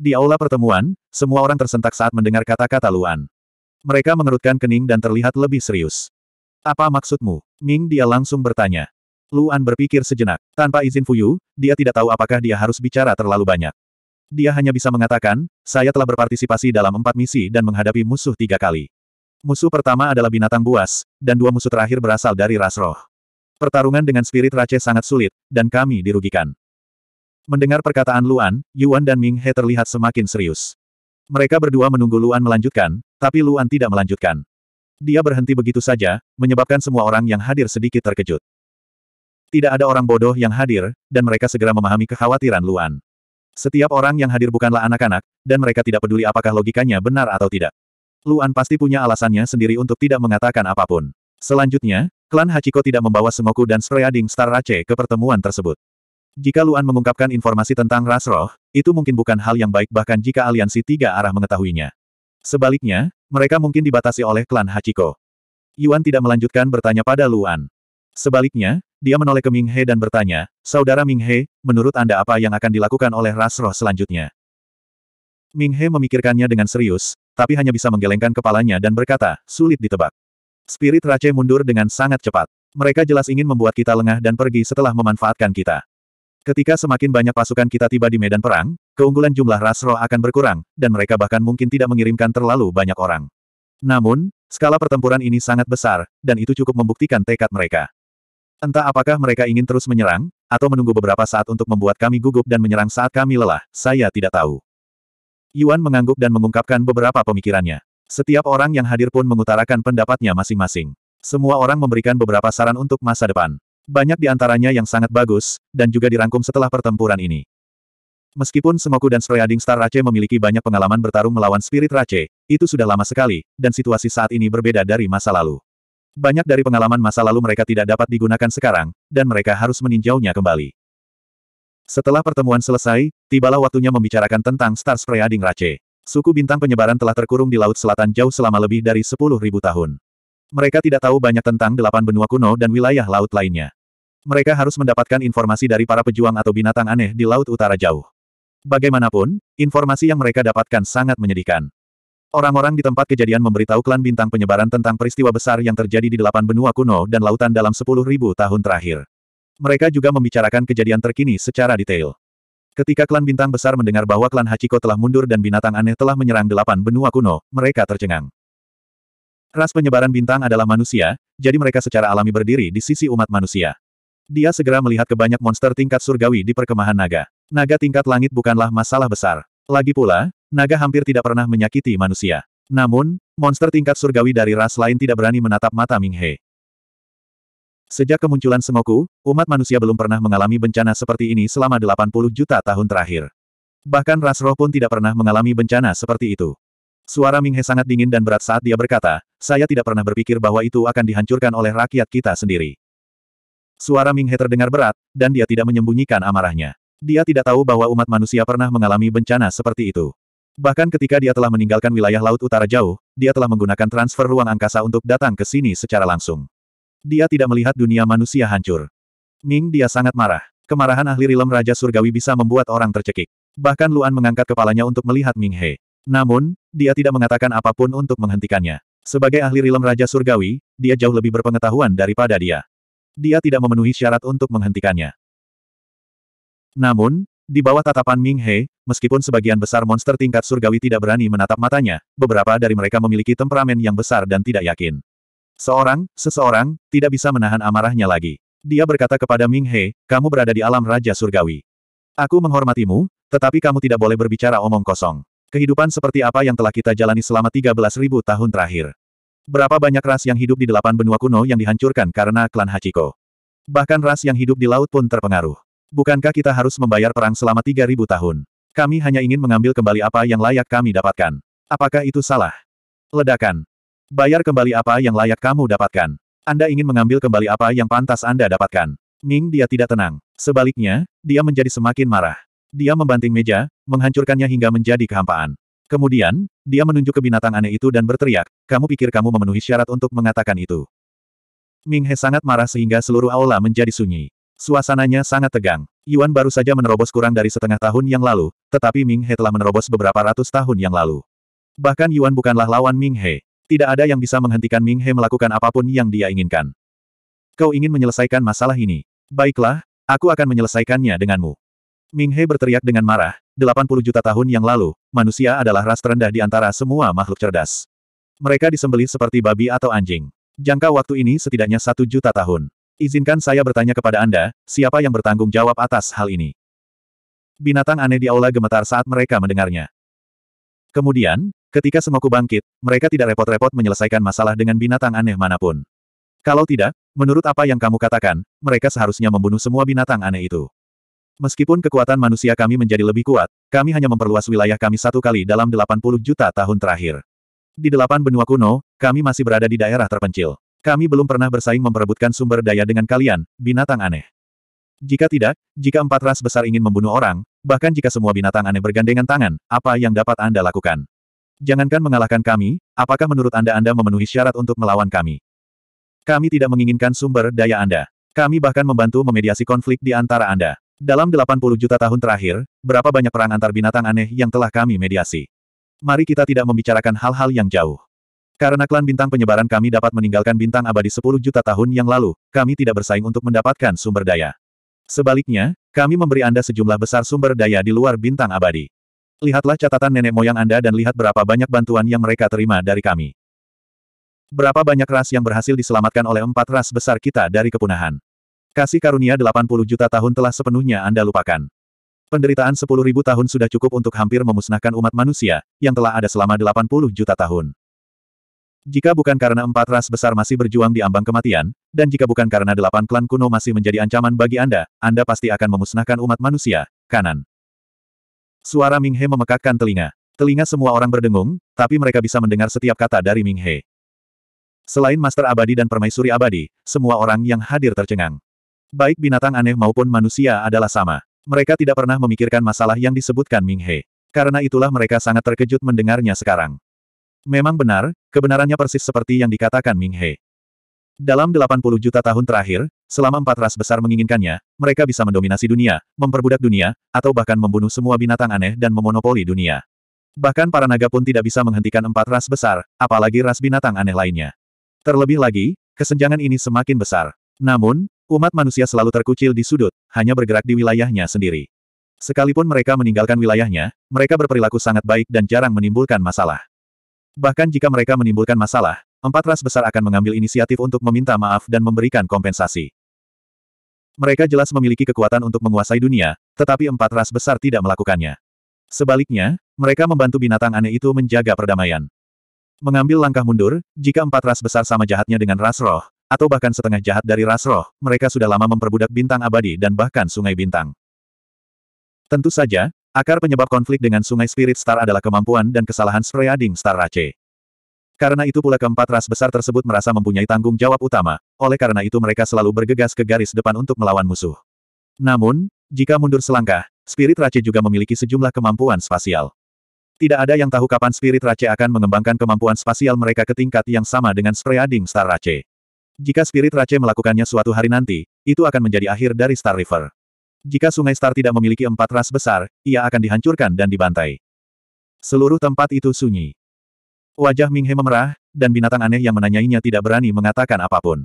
Di aula pertemuan, semua orang tersentak saat mendengar kata-kata Luan. Mereka mengerutkan kening dan terlihat lebih serius. Apa maksudmu? Ming dia langsung bertanya. Luan berpikir sejenak. Tanpa izin Fuyu, dia tidak tahu apakah dia harus bicara terlalu banyak. Dia hanya bisa mengatakan, saya telah berpartisipasi dalam empat misi dan menghadapi musuh tiga kali. Musuh pertama adalah binatang buas, dan dua musuh terakhir berasal dari ras roh. Pertarungan dengan spirit race sangat sulit, dan kami dirugikan. Mendengar perkataan Luan, Yuan dan Ming He terlihat semakin serius. Mereka berdua menunggu Luan melanjutkan, tapi Luan tidak melanjutkan. Dia berhenti begitu saja, menyebabkan semua orang yang hadir sedikit terkejut. Tidak ada orang bodoh yang hadir, dan mereka segera memahami kekhawatiran Luan. Setiap orang yang hadir bukanlah anak-anak, dan mereka tidak peduli apakah logikanya benar atau tidak. Luan pasti punya alasannya sendiri untuk tidak mengatakan apapun. Selanjutnya, klan Hachiko tidak membawa Semoku dan Spreading Star Race ke pertemuan tersebut. Jika Luan mengungkapkan informasi tentang ras roh, itu mungkin bukan hal yang baik bahkan jika aliansi tiga arah mengetahuinya. Sebaliknya, mereka mungkin dibatasi oleh klan Hachiko. Yuan tidak melanjutkan bertanya pada Luan. Sebaliknya, dia menoleh ke Ming He dan bertanya, Saudara Ming He, menurut Anda apa yang akan dilakukan oleh ras roh selanjutnya? Ming He memikirkannya dengan serius, tapi hanya bisa menggelengkan kepalanya dan berkata, sulit ditebak. Spirit Rache mundur dengan sangat cepat. Mereka jelas ingin membuat kita lengah dan pergi setelah memanfaatkan kita. Ketika semakin banyak pasukan kita tiba di medan perang, keunggulan jumlah ras roh akan berkurang, dan mereka bahkan mungkin tidak mengirimkan terlalu banyak orang. Namun, skala pertempuran ini sangat besar, dan itu cukup membuktikan tekad mereka. Entah apakah mereka ingin terus menyerang, atau menunggu beberapa saat untuk membuat kami gugup dan menyerang saat kami lelah, saya tidak tahu. Yuan mengangguk dan mengungkapkan beberapa pemikirannya. Setiap orang yang hadir pun mengutarakan pendapatnya masing-masing. Semua orang memberikan beberapa saran untuk masa depan. Banyak di antaranya yang sangat bagus, dan juga dirangkum setelah pertempuran ini. Meskipun Semoku dan Spreading Star Race memiliki banyak pengalaman bertarung melawan Spirit Rache, itu sudah lama sekali, dan situasi saat ini berbeda dari masa lalu. Banyak dari pengalaman masa lalu mereka tidak dapat digunakan sekarang, dan mereka harus meninjaunya kembali. Setelah pertemuan selesai, tibalah waktunya membicarakan tentang Star Sproyading Race. Suku bintang penyebaran telah terkurung di Laut Selatan jauh selama lebih dari 10.000 tahun. Mereka tidak tahu banyak tentang delapan benua kuno dan wilayah laut lainnya. Mereka harus mendapatkan informasi dari para pejuang atau binatang aneh di Laut Utara Jauh. Bagaimanapun, informasi yang mereka dapatkan sangat menyedihkan. Orang-orang di tempat kejadian memberitahu klan bintang penyebaran tentang peristiwa besar yang terjadi di delapan benua kuno dan lautan dalam sepuluh ribu tahun terakhir. Mereka juga membicarakan kejadian terkini secara detail. Ketika klan bintang besar mendengar bahwa klan Hachiko telah mundur dan binatang aneh telah menyerang delapan benua kuno, mereka tercengang. Ras penyebaran bintang adalah manusia, jadi mereka secara alami berdiri di sisi umat manusia. Dia segera melihat ke banyak monster tingkat surgawi di perkemahan naga. Naga tingkat langit bukanlah masalah besar. Lagi pula, naga hampir tidak pernah menyakiti manusia. Namun, monster tingkat surgawi dari ras lain tidak berani menatap mata Minghe. Sejak kemunculan semoku, umat manusia belum pernah mengalami bencana seperti ini selama 80 juta tahun terakhir. Bahkan ras roh pun tidak pernah mengalami bencana seperti itu. Suara Minghe sangat dingin dan berat saat dia berkata, saya tidak pernah berpikir bahwa itu akan dihancurkan oleh rakyat kita sendiri. Suara Ming He terdengar berat, dan dia tidak menyembunyikan amarahnya. Dia tidak tahu bahwa umat manusia pernah mengalami bencana seperti itu. Bahkan ketika dia telah meninggalkan wilayah laut utara jauh, dia telah menggunakan transfer ruang angkasa untuk datang ke sini secara langsung. Dia tidak melihat dunia manusia hancur. Ming dia sangat marah. Kemarahan ahli rilem Raja Surgawi bisa membuat orang tercekik. Bahkan Luan mengangkat kepalanya untuk melihat Ming He. Namun, dia tidak mengatakan apapun untuk menghentikannya. Sebagai ahli rilem Raja Surgawi, dia jauh lebih berpengetahuan daripada dia dia tidak memenuhi syarat untuk menghentikannya. Namun, di bawah tatapan Ming He, meskipun sebagian besar monster tingkat surgawi tidak berani menatap matanya, beberapa dari mereka memiliki temperamen yang besar dan tidak yakin. Seorang, seseorang, tidak bisa menahan amarahnya lagi. Dia berkata kepada Ming He, kamu berada di alam Raja Surgawi. Aku menghormatimu, tetapi kamu tidak boleh berbicara omong kosong. Kehidupan seperti apa yang telah kita jalani selama 13.000 tahun terakhir. Berapa banyak ras yang hidup di delapan benua kuno yang dihancurkan karena klan Hachiko? Bahkan ras yang hidup di laut pun terpengaruh. Bukankah kita harus membayar perang selama 3000 tahun? Kami hanya ingin mengambil kembali apa yang layak kami dapatkan. Apakah itu salah? Ledakan. Bayar kembali apa yang layak kamu dapatkan. Anda ingin mengambil kembali apa yang pantas Anda dapatkan. Ming dia tidak tenang. Sebaliknya, dia menjadi semakin marah. Dia membanting meja, menghancurkannya hingga menjadi kehampaan. Kemudian, dia menunjuk ke binatang aneh itu dan berteriak, kamu pikir kamu memenuhi syarat untuk mengatakan itu. Ming He sangat marah sehingga seluruh aula menjadi sunyi. Suasananya sangat tegang. Yuan baru saja menerobos kurang dari setengah tahun yang lalu, tetapi Ming He telah menerobos beberapa ratus tahun yang lalu. Bahkan Yuan bukanlah lawan Ming He. Tidak ada yang bisa menghentikan Ming He melakukan apapun yang dia inginkan. Kau ingin menyelesaikan masalah ini. Baiklah, aku akan menyelesaikannya denganmu. Ming He berteriak dengan marah, 80 juta tahun yang lalu, manusia adalah ras terendah di antara semua makhluk cerdas. Mereka disembelih seperti babi atau anjing. Jangka waktu ini setidaknya satu juta tahun. Izinkan saya bertanya kepada Anda, siapa yang bertanggung jawab atas hal ini? Binatang aneh di aula gemetar saat mereka mendengarnya. Kemudian, ketika Semoku bangkit, mereka tidak repot-repot menyelesaikan masalah dengan binatang aneh manapun. Kalau tidak, menurut apa yang kamu katakan, mereka seharusnya membunuh semua binatang aneh itu. Meskipun kekuatan manusia kami menjadi lebih kuat, kami hanya memperluas wilayah kami satu kali dalam 80 juta tahun terakhir. Di delapan benua kuno, kami masih berada di daerah terpencil. Kami belum pernah bersaing memperebutkan sumber daya dengan kalian, binatang aneh. Jika tidak, jika empat ras besar ingin membunuh orang, bahkan jika semua binatang aneh bergandengan tangan, apa yang dapat Anda lakukan? Jangankan mengalahkan kami, apakah menurut Anda Anda memenuhi syarat untuk melawan kami? Kami tidak menginginkan sumber daya Anda. Kami bahkan membantu memediasi konflik di antara Anda. Dalam 80 juta tahun terakhir, berapa banyak perang antar binatang aneh yang telah kami mediasi. Mari kita tidak membicarakan hal-hal yang jauh. Karena klan bintang penyebaran kami dapat meninggalkan bintang abadi 10 juta tahun yang lalu, kami tidak bersaing untuk mendapatkan sumber daya. Sebaliknya, kami memberi Anda sejumlah besar sumber daya di luar bintang abadi. Lihatlah catatan nenek moyang Anda dan lihat berapa banyak bantuan yang mereka terima dari kami. Berapa banyak ras yang berhasil diselamatkan oleh empat ras besar kita dari kepunahan. Kasih karunia 80 juta tahun telah sepenuhnya Anda lupakan. Penderitaan 10.000 tahun sudah cukup untuk hampir memusnahkan umat manusia, yang telah ada selama 80 juta tahun. Jika bukan karena empat ras besar masih berjuang di ambang kematian, dan jika bukan karena delapan klan kuno masih menjadi ancaman bagi Anda, Anda pasti akan memusnahkan umat manusia, kanan. Suara Ming He memekakkan telinga. Telinga semua orang berdengung, tapi mereka bisa mendengar setiap kata dari Ming He. Selain Master Abadi dan Permaisuri Abadi, semua orang yang hadir tercengang. Baik binatang aneh maupun manusia adalah sama. Mereka tidak pernah memikirkan masalah yang disebutkan Ming He. Karena itulah mereka sangat terkejut mendengarnya sekarang. Memang benar, kebenarannya persis seperti yang dikatakan Ming He. Dalam 80 juta tahun terakhir, selama empat ras besar menginginkannya, mereka bisa mendominasi dunia, memperbudak dunia, atau bahkan membunuh semua binatang aneh dan memonopoli dunia. Bahkan para naga pun tidak bisa menghentikan empat ras besar, apalagi ras binatang aneh lainnya. Terlebih lagi, kesenjangan ini semakin besar. Namun, Umat manusia selalu terkucil di sudut, hanya bergerak di wilayahnya sendiri. Sekalipun mereka meninggalkan wilayahnya, mereka berperilaku sangat baik dan jarang menimbulkan masalah. Bahkan jika mereka menimbulkan masalah, empat ras besar akan mengambil inisiatif untuk meminta maaf dan memberikan kompensasi. Mereka jelas memiliki kekuatan untuk menguasai dunia, tetapi empat ras besar tidak melakukannya. Sebaliknya, mereka membantu binatang aneh itu menjaga perdamaian. Mengambil langkah mundur, jika empat ras besar sama jahatnya dengan ras roh, atau bahkan setengah jahat dari ras roh, mereka sudah lama memperbudak bintang abadi dan bahkan sungai bintang. Tentu saja, akar penyebab konflik dengan sungai Spirit Star adalah kemampuan dan kesalahan Spreading Star Rache. Karena itu pula keempat ras besar tersebut merasa mempunyai tanggung jawab utama, oleh karena itu mereka selalu bergegas ke garis depan untuk melawan musuh. Namun, jika mundur selangkah, Spirit Rache juga memiliki sejumlah kemampuan spasial. Tidak ada yang tahu kapan Spirit Rache akan mengembangkan kemampuan spasial mereka ke tingkat yang sama dengan Spreading Star Rache. Jika Spirit Race melakukannya suatu hari nanti, itu akan menjadi akhir dari Star River. Jika Sungai Star tidak memiliki empat ras besar, ia akan dihancurkan dan dibantai. Seluruh tempat itu sunyi. Wajah Minghe memerah, dan binatang aneh yang menanyainya tidak berani mengatakan apapun.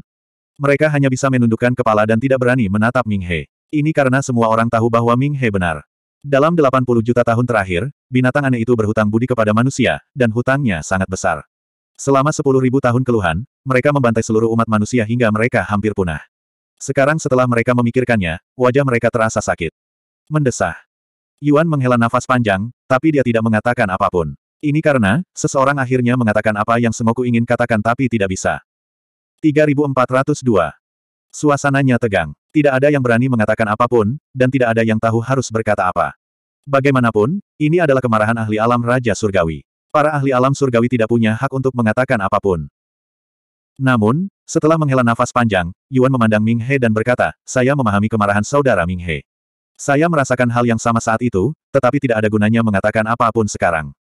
Mereka hanya bisa menundukkan kepala dan tidak berani menatap Minghe. Ini karena semua orang tahu bahwa Minghe benar. Dalam 80 juta tahun terakhir, binatang aneh itu berhutang budi kepada manusia, dan hutangnya sangat besar. Selama 10.000 tahun keluhan, mereka membantai seluruh umat manusia hingga mereka hampir punah. Sekarang setelah mereka memikirkannya, wajah mereka terasa sakit. Mendesah. Yuan menghela nafas panjang, tapi dia tidak mengatakan apapun. Ini karena, seseorang akhirnya mengatakan apa yang Sengoku ingin katakan tapi tidak bisa. 3402. Suasananya tegang. Tidak ada yang berani mengatakan apapun, dan tidak ada yang tahu harus berkata apa. Bagaimanapun, ini adalah kemarahan ahli alam Raja Surgawi. Para ahli alam surgawi tidak punya hak untuk mengatakan apapun. Namun, setelah menghela nafas panjang, Yuan memandang Ming He dan berkata, saya memahami kemarahan saudara Ming He. Saya merasakan hal yang sama saat itu, tetapi tidak ada gunanya mengatakan apapun sekarang.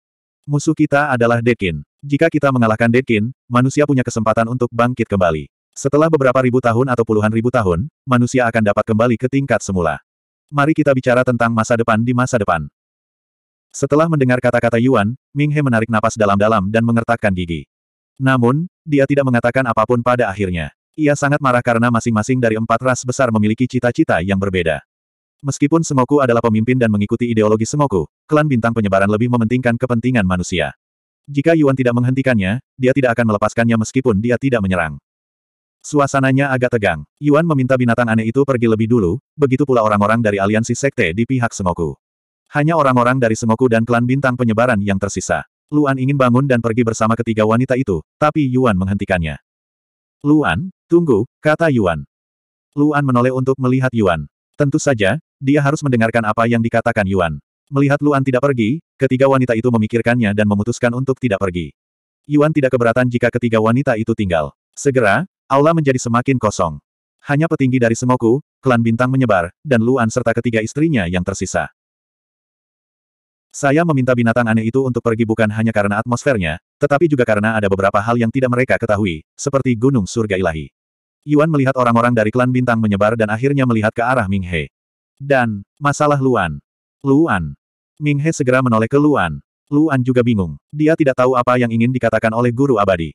Musuh kita adalah Dekin. Jika kita mengalahkan Dekin, manusia punya kesempatan untuk bangkit kembali. Setelah beberapa ribu tahun atau puluhan ribu tahun, manusia akan dapat kembali ke tingkat semula. Mari kita bicara tentang masa depan di masa depan. Setelah mendengar kata-kata Yuan, Ming He menarik napas dalam-dalam dan mengertakkan gigi. Namun, dia tidak mengatakan apapun pada akhirnya. Ia sangat marah karena masing-masing dari empat ras besar memiliki cita-cita yang berbeda. Meskipun Semoku adalah pemimpin dan mengikuti ideologi Semoku, klan bintang penyebaran lebih mementingkan kepentingan manusia. Jika Yuan tidak menghentikannya, dia tidak akan melepaskannya meskipun dia tidak menyerang. Suasananya agak tegang. Yuan meminta binatang aneh itu pergi lebih dulu, begitu pula orang-orang dari aliansi sekte di pihak Semoku. Hanya orang-orang dari Semoku dan klan bintang penyebaran yang tersisa. Luan ingin bangun dan pergi bersama ketiga wanita itu, tapi Yuan menghentikannya. Luan, tunggu, kata Yuan. Luan menoleh untuk melihat Yuan. Tentu saja, dia harus mendengarkan apa yang dikatakan Yuan. Melihat Luan tidak pergi, ketiga wanita itu memikirkannya dan memutuskan untuk tidak pergi. Yuan tidak keberatan jika ketiga wanita itu tinggal. Segera, aula menjadi semakin kosong. Hanya petinggi dari Semoku, klan bintang menyebar, dan Luan serta ketiga istrinya yang tersisa. Saya meminta binatang aneh itu untuk pergi bukan hanya karena atmosfernya, tetapi juga karena ada beberapa hal yang tidak mereka ketahui, seperti Gunung Surga Ilahi. Yuan melihat orang-orang dari klan bintang menyebar dan akhirnya melihat ke arah Ming He. Dan, masalah Luan. Luan. Ming He segera menoleh ke Luan. Luan juga bingung. Dia tidak tahu apa yang ingin dikatakan oleh guru abadi.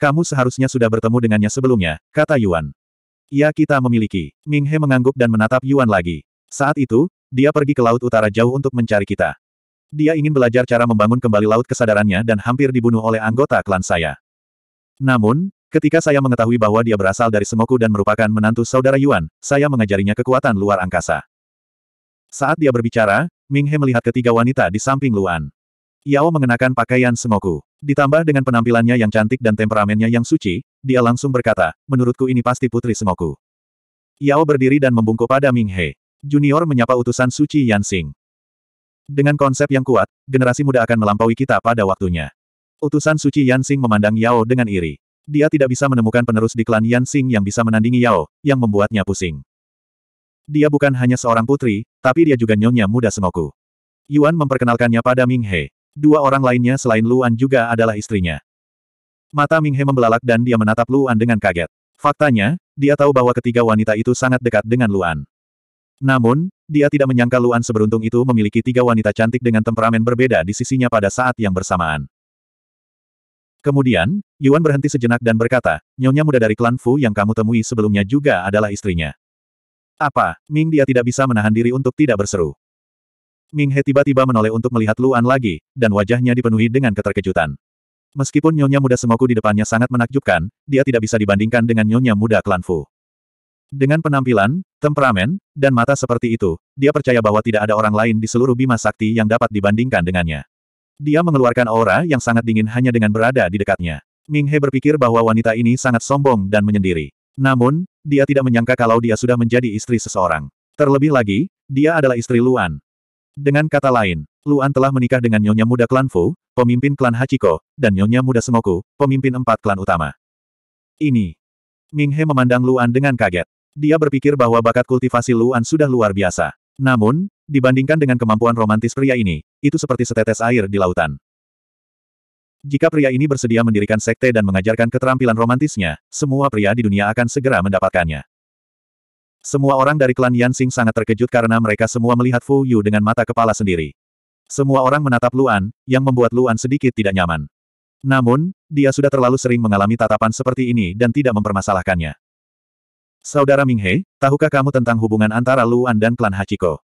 Kamu seharusnya sudah bertemu dengannya sebelumnya, kata Yuan. Ya kita memiliki. Ming He mengangguk dan menatap Yuan lagi. Saat itu, dia pergi ke laut utara jauh untuk mencari kita. Dia ingin belajar cara membangun kembali laut kesadarannya dan hampir dibunuh oleh anggota klan saya. Namun, ketika saya mengetahui bahwa dia berasal dari Semoku dan merupakan menantu saudara Yuan, saya mengajarinya kekuatan luar angkasa. Saat dia berbicara, Ming He melihat ketiga wanita di samping Luan. Yao mengenakan pakaian Semoku, Ditambah dengan penampilannya yang cantik dan temperamennya yang suci, dia langsung berkata, menurutku ini pasti putri Semoku." Yao berdiri dan membungkuk pada Ming He. Junior menyapa utusan Suci Yansing. Dengan konsep yang kuat, generasi muda akan melampaui kita pada waktunya. Utusan suci Yansing memandang Yao dengan iri. Dia tidak bisa menemukan penerus di klan Yansing yang bisa menandingi Yao, yang membuatnya pusing. Dia bukan hanya seorang putri, tapi dia juga nyonya muda Sengoku. Yuan memperkenalkannya pada Ming He. Dua orang lainnya selain Luan juga adalah istrinya. Mata Ming He membelalak dan dia menatap Luan dengan kaget. Faktanya, dia tahu bahwa ketiga wanita itu sangat dekat dengan Luan. Namun, dia tidak menyangka Luan seberuntung itu memiliki tiga wanita cantik dengan temperamen berbeda di sisinya pada saat yang bersamaan. Kemudian, Yuan berhenti sejenak dan berkata, Nyonya muda dari klan Fu yang kamu temui sebelumnya juga adalah istrinya. Apa, Ming dia tidak bisa menahan diri untuk tidak berseru. Ming He tiba-tiba menoleh untuk melihat Luan lagi, dan wajahnya dipenuhi dengan keterkejutan. Meskipun Nyonya muda semoku di depannya sangat menakjubkan, dia tidak bisa dibandingkan dengan Nyonya muda klan Fu. Dengan penampilan, temperamen, dan mata seperti itu, dia percaya bahwa tidak ada orang lain di seluruh Bima Sakti yang dapat dibandingkan dengannya. Dia mengeluarkan aura yang sangat dingin hanya dengan berada di dekatnya. Ming He berpikir bahwa wanita ini sangat sombong dan menyendiri. Namun, dia tidak menyangka kalau dia sudah menjadi istri seseorang. Terlebih lagi, dia adalah istri Luan. Dengan kata lain, Luan telah menikah dengan nyonya muda klan Fu, pemimpin klan Hachiko, dan nyonya muda Semoku, pemimpin empat klan utama. Ini. Ming He memandang Luan dengan kaget. Dia berpikir bahwa bakat kultivasi Luan sudah luar biasa. Namun, dibandingkan dengan kemampuan romantis pria ini, itu seperti setetes air di lautan. Jika pria ini bersedia mendirikan sekte dan mengajarkan keterampilan romantisnya, semua pria di dunia akan segera mendapatkannya. Semua orang dari klan Yansing sangat terkejut karena mereka semua melihat Fu Yu dengan mata kepala sendiri. Semua orang menatap Luan, yang membuat Luan sedikit tidak nyaman. Namun, dia sudah terlalu sering mengalami tatapan seperti ini dan tidak mempermasalahkannya. Saudara Minghe, tahukah kamu tentang hubungan antara Luan dan klan Hachiko?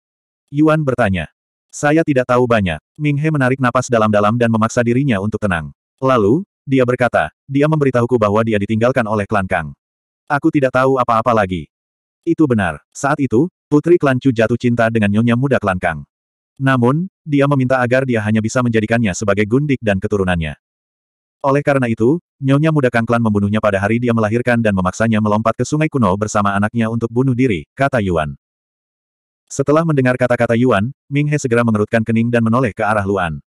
Yuan bertanya. Saya tidak tahu banyak. Minghe menarik napas dalam-dalam dan memaksa dirinya untuk tenang. Lalu, dia berkata, dia memberitahuku bahwa dia ditinggalkan oleh klan Kang. Aku tidak tahu apa-apa lagi. Itu benar. Saat itu, putri klan Chu jatuh cinta dengan nyonya muda klan Kang. Namun, dia meminta agar dia hanya bisa menjadikannya sebagai gundik dan keturunannya. Oleh karena itu, nyonya muda Kang membunuhnya pada hari dia melahirkan dan memaksanya melompat ke sungai kuno bersama anaknya untuk bunuh diri, kata Yuan. Setelah mendengar kata-kata Yuan, Ming He segera mengerutkan kening dan menoleh ke arah Luan.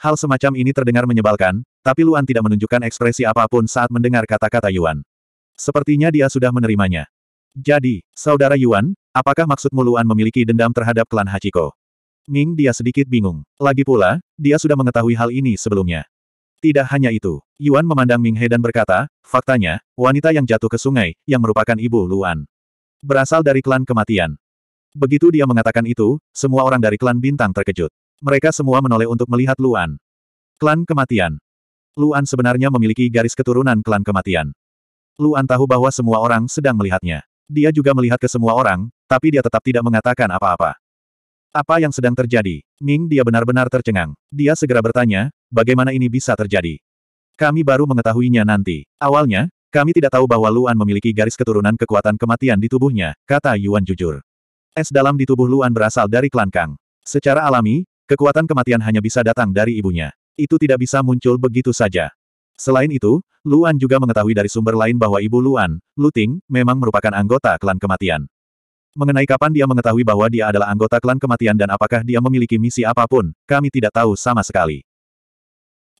Hal semacam ini terdengar menyebalkan, tapi Luan tidak menunjukkan ekspresi apapun saat mendengar kata-kata Yuan. Sepertinya dia sudah menerimanya. Jadi, Saudara Yuan, apakah maksudmu Luan memiliki dendam terhadap klan Hachiko? Ming dia sedikit bingung. Lagi pula, dia sudah mengetahui hal ini sebelumnya. Tidak hanya itu, Yuan memandang Ming He dan berkata, faktanya, wanita yang jatuh ke sungai, yang merupakan ibu Luan. Berasal dari klan kematian. Begitu dia mengatakan itu, semua orang dari klan bintang terkejut. Mereka semua menoleh untuk melihat Luan. Klan kematian. Luan sebenarnya memiliki garis keturunan klan kematian. Luan tahu bahwa semua orang sedang melihatnya. Dia juga melihat ke semua orang, tapi dia tetap tidak mengatakan apa-apa. Apa yang sedang terjadi? Ming dia benar-benar tercengang. Dia segera bertanya, bagaimana ini bisa terjadi? Kami baru mengetahuinya nanti. Awalnya, kami tidak tahu bahwa Luan memiliki garis keturunan kekuatan kematian di tubuhnya, kata Yuan jujur. Es dalam di tubuh Luan berasal dari klan Kang. Secara alami, kekuatan kematian hanya bisa datang dari ibunya. Itu tidak bisa muncul begitu saja. Selain itu, Luan juga mengetahui dari sumber lain bahwa ibu Luan, Luting, memang merupakan anggota klan kematian. Mengenai kapan dia mengetahui bahwa dia adalah anggota klan kematian dan apakah dia memiliki misi apapun, kami tidak tahu sama sekali.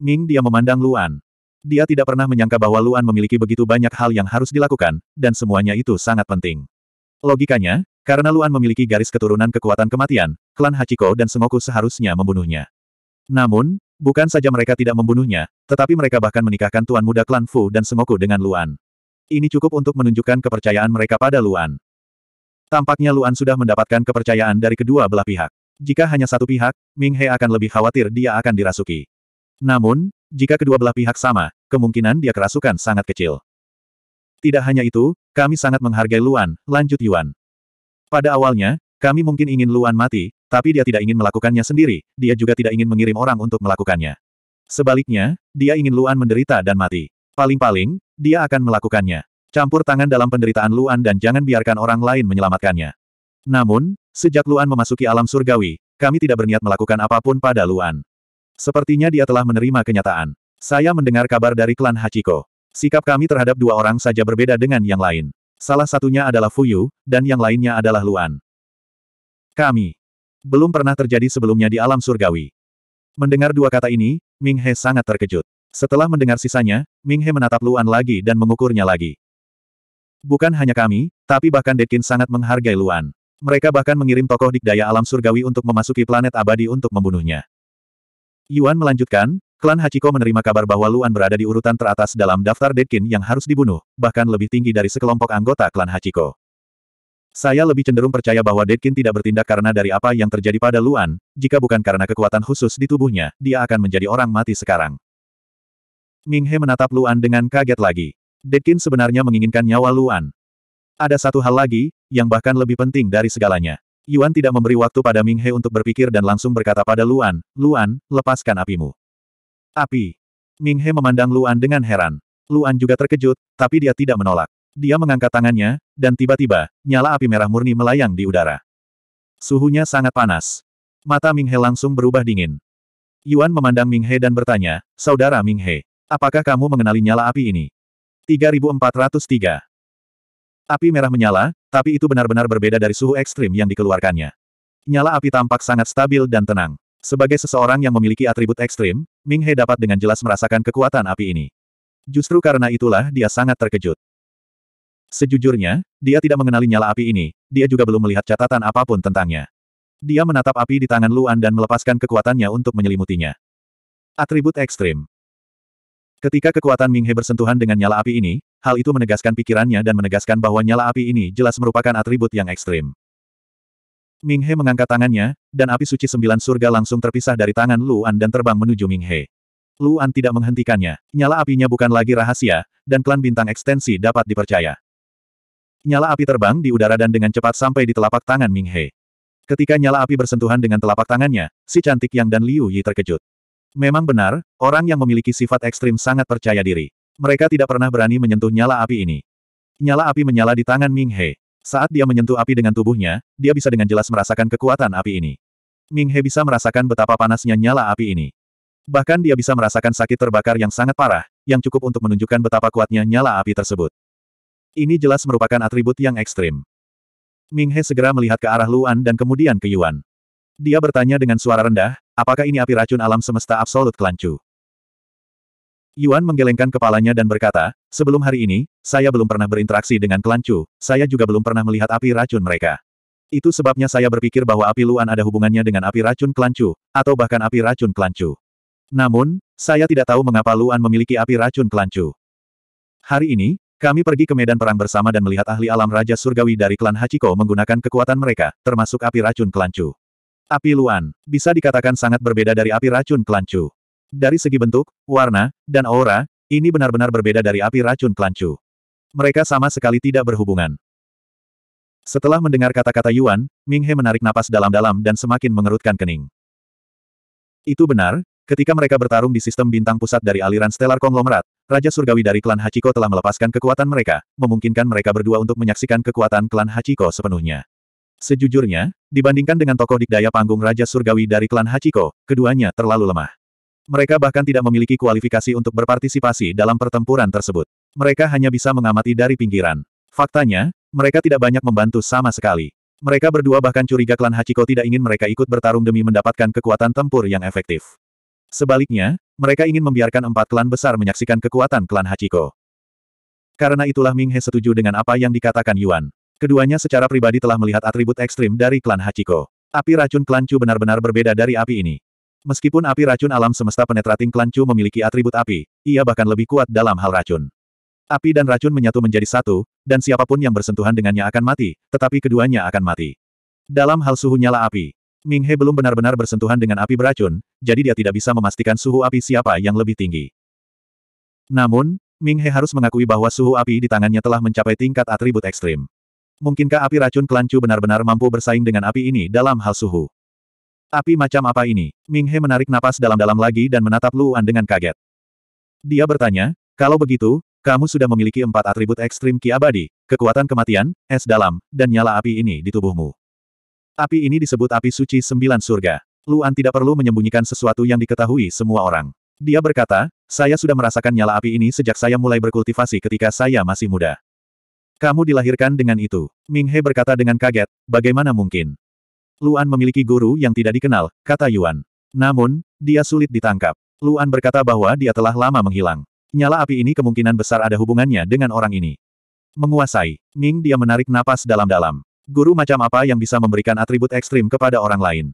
Ming dia memandang Luan. Dia tidak pernah menyangka bahwa Luan memiliki begitu banyak hal yang harus dilakukan, dan semuanya itu sangat penting. Logikanya, karena Luan memiliki garis keturunan kekuatan kematian, klan Hachiko dan Sengoku seharusnya membunuhnya. Namun, bukan saja mereka tidak membunuhnya, tetapi mereka bahkan menikahkan tuan muda klan Fu dan Sengoku dengan Luan. Ini cukup untuk menunjukkan kepercayaan mereka pada Luan. Tampaknya Luan sudah mendapatkan kepercayaan dari kedua belah pihak. Jika hanya satu pihak, Ming He akan lebih khawatir dia akan dirasuki. Namun, jika kedua belah pihak sama, kemungkinan dia kerasukan sangat kecil. Tidak hanya itu, kami sangat menghargai Luan, lanjut Yuan. Pada awalnya, kami mungkin ingin Luan mati, tapi dia tidak ingin melakukannya sendiri, dia juga tidak ingin mengirim orang untuk melakukannya. Sebaliknya, dia ingin Luan menderita dan mati. Paling-paling, dia akan melakukannya. Campur tangan dalam penderitaan Luan dan jangan biarkan orang lain menyelamatkannya. Namun, sejak Luan memasuki alam surgawi, kami tidak berniat melakukan apapun pada Luan. Sepertinya dia telah menerima kenyataan. Saya mendengar kabar dari klan Hachiko. Sikap kami terhadap dua orang saja berbeda dengan yang lain. Salah satunya adalah Fuyu, dan yang lainnya adalah Luan. Kami. Belum pernah terjadi sebelumnya di alam surgawi. Mendengar dua kata ini, Ming He sangat terkejut. Setelah mendengar sisanya, Ming He menatap Luan lagi dan mengukurnya lagi. Bukan hanya kami, tapi bahkan Dekin sangat menghargai Luan. Mereka bahkan mengirim tokoh dikdaya alam surgawi untuk memasuki planet abadi untuk membunuhnya. Yuan melanjutkan, klan Hachiko menerima kabar bahwa Luan berada di urutan teratas dalam daftar Deadkin yang harus dibunuh, bahkan lebih tinggi dari sekelompok anggota klan Hachiko. Saya lebih cenderung percaya bahwa Deadkin tidak bertindak karena dari apa yang terjadi pada Luan, jika bukan karena kekuatan khusus di tubuhnya, dia akan menjadi orang mati sekarang. Ming He menatap Luan dengan kaget lagi. Deadkin sebenarnya menginginkan nyawa Luan. Ada satu hal lagi, yang bahkan lebih penting dari segalanya. Yuan tidak memberi waktu pada Ming He untuk berpikir dan langsung berkata pada Luan, Luan, lepaskan apimu. Api. Ming He memandang Luan dengan heran. Luan juga terkejut, tapi dia tidak menolak. Dia mengangkat tangannya, dan tiba-tiba, nyala api merah murni melayang di udara. Suhunya sangat panas. Mata Ming He langsung berubah dingin. Yuan memandang Ming He dan bertanya, Saudara Ming He, apakah kamu mengenali nyala api ini? 3403 Api merah menyala, tapi itu benar-benar berbeda dari suhu ekstrim yang dikeluarkannya. Nyala api tampak sangat stabil dan tenang. Sebagai seseorang yang memiliki atribut ekstrim, Ming He dapat dengan jelas merasakan kekuatan api ini. Justru karena itulah dia sangat terkejut. Sejujurnya, dia tidak mengenali nyala api ini, dia juga belum melihat catatan apapun tentangnya. Dia menatap api di tangan Luan dan melepaskan kekuatannya untuk menyelimutinya. Atribut ekstrim Ketika kekuatan Ming He bersentuhan dengan nyala api ini, hal itu menegaskan pikirannya dan menegaskan bahwa nyala api ini jelas merupakan atribut yang ekstrim. Ming He mengangkat tangannya, dan api suci sembilan surga langsung terpisah dari tangan Luan dan terbang menuju Ming He. Luan tidak menghentikannya, nyala apinya bukan lagi rahasia, dan klan bintang ekstensi dapat dipercaya. Nyala api terbang di udara dan dengan cepat sampai di telapak tangan Ming He. Ketika nyala api bersentuhan dengan telapak tangannya, si cantik Yang dan Liu Yi terkejut. Memang benar, orang yang memiliki sifat ekstrim sangat percaya diri. Mereka tidak pernah berani menyentuh nyala api ini. Nyala api menyala di tangan Ming He. Saat dia menyentuh api dengan tubuhnya, dia bisa dengan jelas merasakan kekuatan api ini. Ming He bisa merasakan betapa panasnya nyala api ini. Bahkan dia bisa merasakan sakit terbakar yang sangat parah, yang cukup untuk menunjukkan betapa kuatnya nyala api tersebut. Ini jelas merupakan atribut yang ekstrim. Ming He segera melihat ke arah Luan dan kemudian ke Yuan. Dia bertanya dengan suara rendah, apakah ini api racun alam semesta absolut kelancu? Yuan menggelengkan kepalanya dan berkata, sebelum hari ini, saya belum pernah berinteraksi dengan klan Chu, saya juga belum pernah melihat api racun mereka. Itu sebabnya saya berpikir bahwa api Luan ada hubungannya dengan api racun klan Chu, atau bahkan api racun klan Chu. Namun, saya tidak tahu mengapa Luan memiliki api racun klan Chu. Hari ini, kami pergi ke medan perang bersama dan melihat ahli alam Raja Surgawi dari klan Hachiko menggunakan kekuatan mereka, termasuk api racun klan Chu. Api Luan, bisa dikatakan sangat berbeda dari api racun klan Chu. Dari segi bentuk, warna, dan aura, ini benar-benar berbeda dari api racun kelancu. Mereka sama sekali tidak berhubungan. Setelah mendengar kata-kata Yuan, Minghe menarik napas dalam-dalam dan semakin mengerutkan kening. Itu benar, ketika mereka bertarung di sistem bintang pusat dari aliran stellar konglomerat, Raja Surgawi dari klan Hachiko telah melepaskan kekuatan mereka, memungkinkan mereka berdua untuk menyaksikan kekuatan klan Hachiko sepenuhnya. Sejujurnya, dibandingkan dengan tokoh dikdaya panggung Raja Surgawi dari klan Hachiko, keduanya terlalu lemah. Mereka bahkan tidak memiliki kualifikasi untuk berpartisipasi dalam pertempuran tersebut. Mereka hanya bisa mengamati dari pinggiran. Faktanya, mereka tidak banyak membantu sama sekali. Mereka berdua bahkan curiga klan Hachiko tidak ingin mereka ikut bertarung demi mendapatkan kekuatan tempur yang efektif. Sebaliknya, mereka ingin membiarkan empat klan besar menyaksikan kekuatan klan Hachiko. Karena itulah Ming He setuju dengan apa yang dikatakan Yuan. Keduanya secara pribadi telah melihat atribut ekstrim dari klan Hachiko. Api racun klan Chu benar-benar berbeda dari api ini. Meskipun api racun alam semesta penetrating klan Chu memiliki atribut api, ia bahkan lebih kuat dalam hal racun. Api dan racun menyatu menjadi satu, dan siapapun yang bersentuhan dengannya akan mati, tetapi keduanya akan mati. Dalam hal suhu nyala api, Ming He belum benar-benar bersentuhan dengan api beracun, jadi dia tidak bisa memastikan suhu api siapa yang lebih tinggi. Namun, Ming He harus mengakui bahwa suhu api di tangannya telah mencapai tingkat atribut ekstrim. Mungkinkah api racun klancu benar-benar mampu bersaing dengan api ini dalam hal suhu? Api macam apa ini? Ming He menarik napas dalam-dalam lagi dan menatap Luan dengan kaget. Dia bertanya, kalau begitu, kamu sudah memiliki empat atribut ekstrim ki abadi, kekuatan kematian, es dalam, dan nyala api ini di tubuhmu. Api ini disebut api suci sembilan surga. Luan tidak perlu menyembunyikan sesuatu yang diketahui semua orang. Dia berkata, saya sudah merasakan nyala api ini sejak saya mulai berkultivasi ketika saya masih muda. Kamu dilahirkan dengan itu. Ming He berkata dengan kaget, bagaimana mungkin? Luan memiliki guru yang tidak dikenal, kata Yuan. Namun, dia sulit ditangkap. Luan berkata bahwa dia telah lama menghilang. Nyala api ini kemungkinan besar ada hubungannya dengan orang ini. Menguasai. Ming dia menarik napas dalam-dalam. Guru macam apa yang bisa memberikan atribut ekstrim kepada orang lain?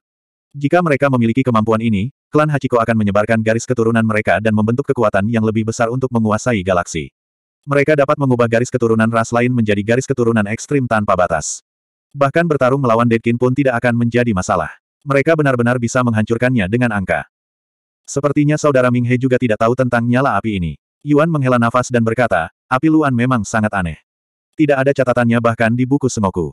Jika mereka memiliki kemampuan ini, klan Hachiko akan menyebarkan garis keturunan mereka dan membentuk kekuatan yang lebih besar untuk menguasai galaksi. Mereka dapat mengubah garis keturunan ras lain menjadi garis keturunan ekstrim tanpa batas. Bahkan bertarung melawan Deadkin pun tidak akan menjadi masalah. Mereka benar-benar bisa menghancurkannya dengan angka. Sepertinya saudara Minghe juga tidak tahu tentang nyala api ini. Yuan menghela nafas dan berkata, api Luan memang sangat aneh. Tidak ada catatannya bahkan di buku Sengoku.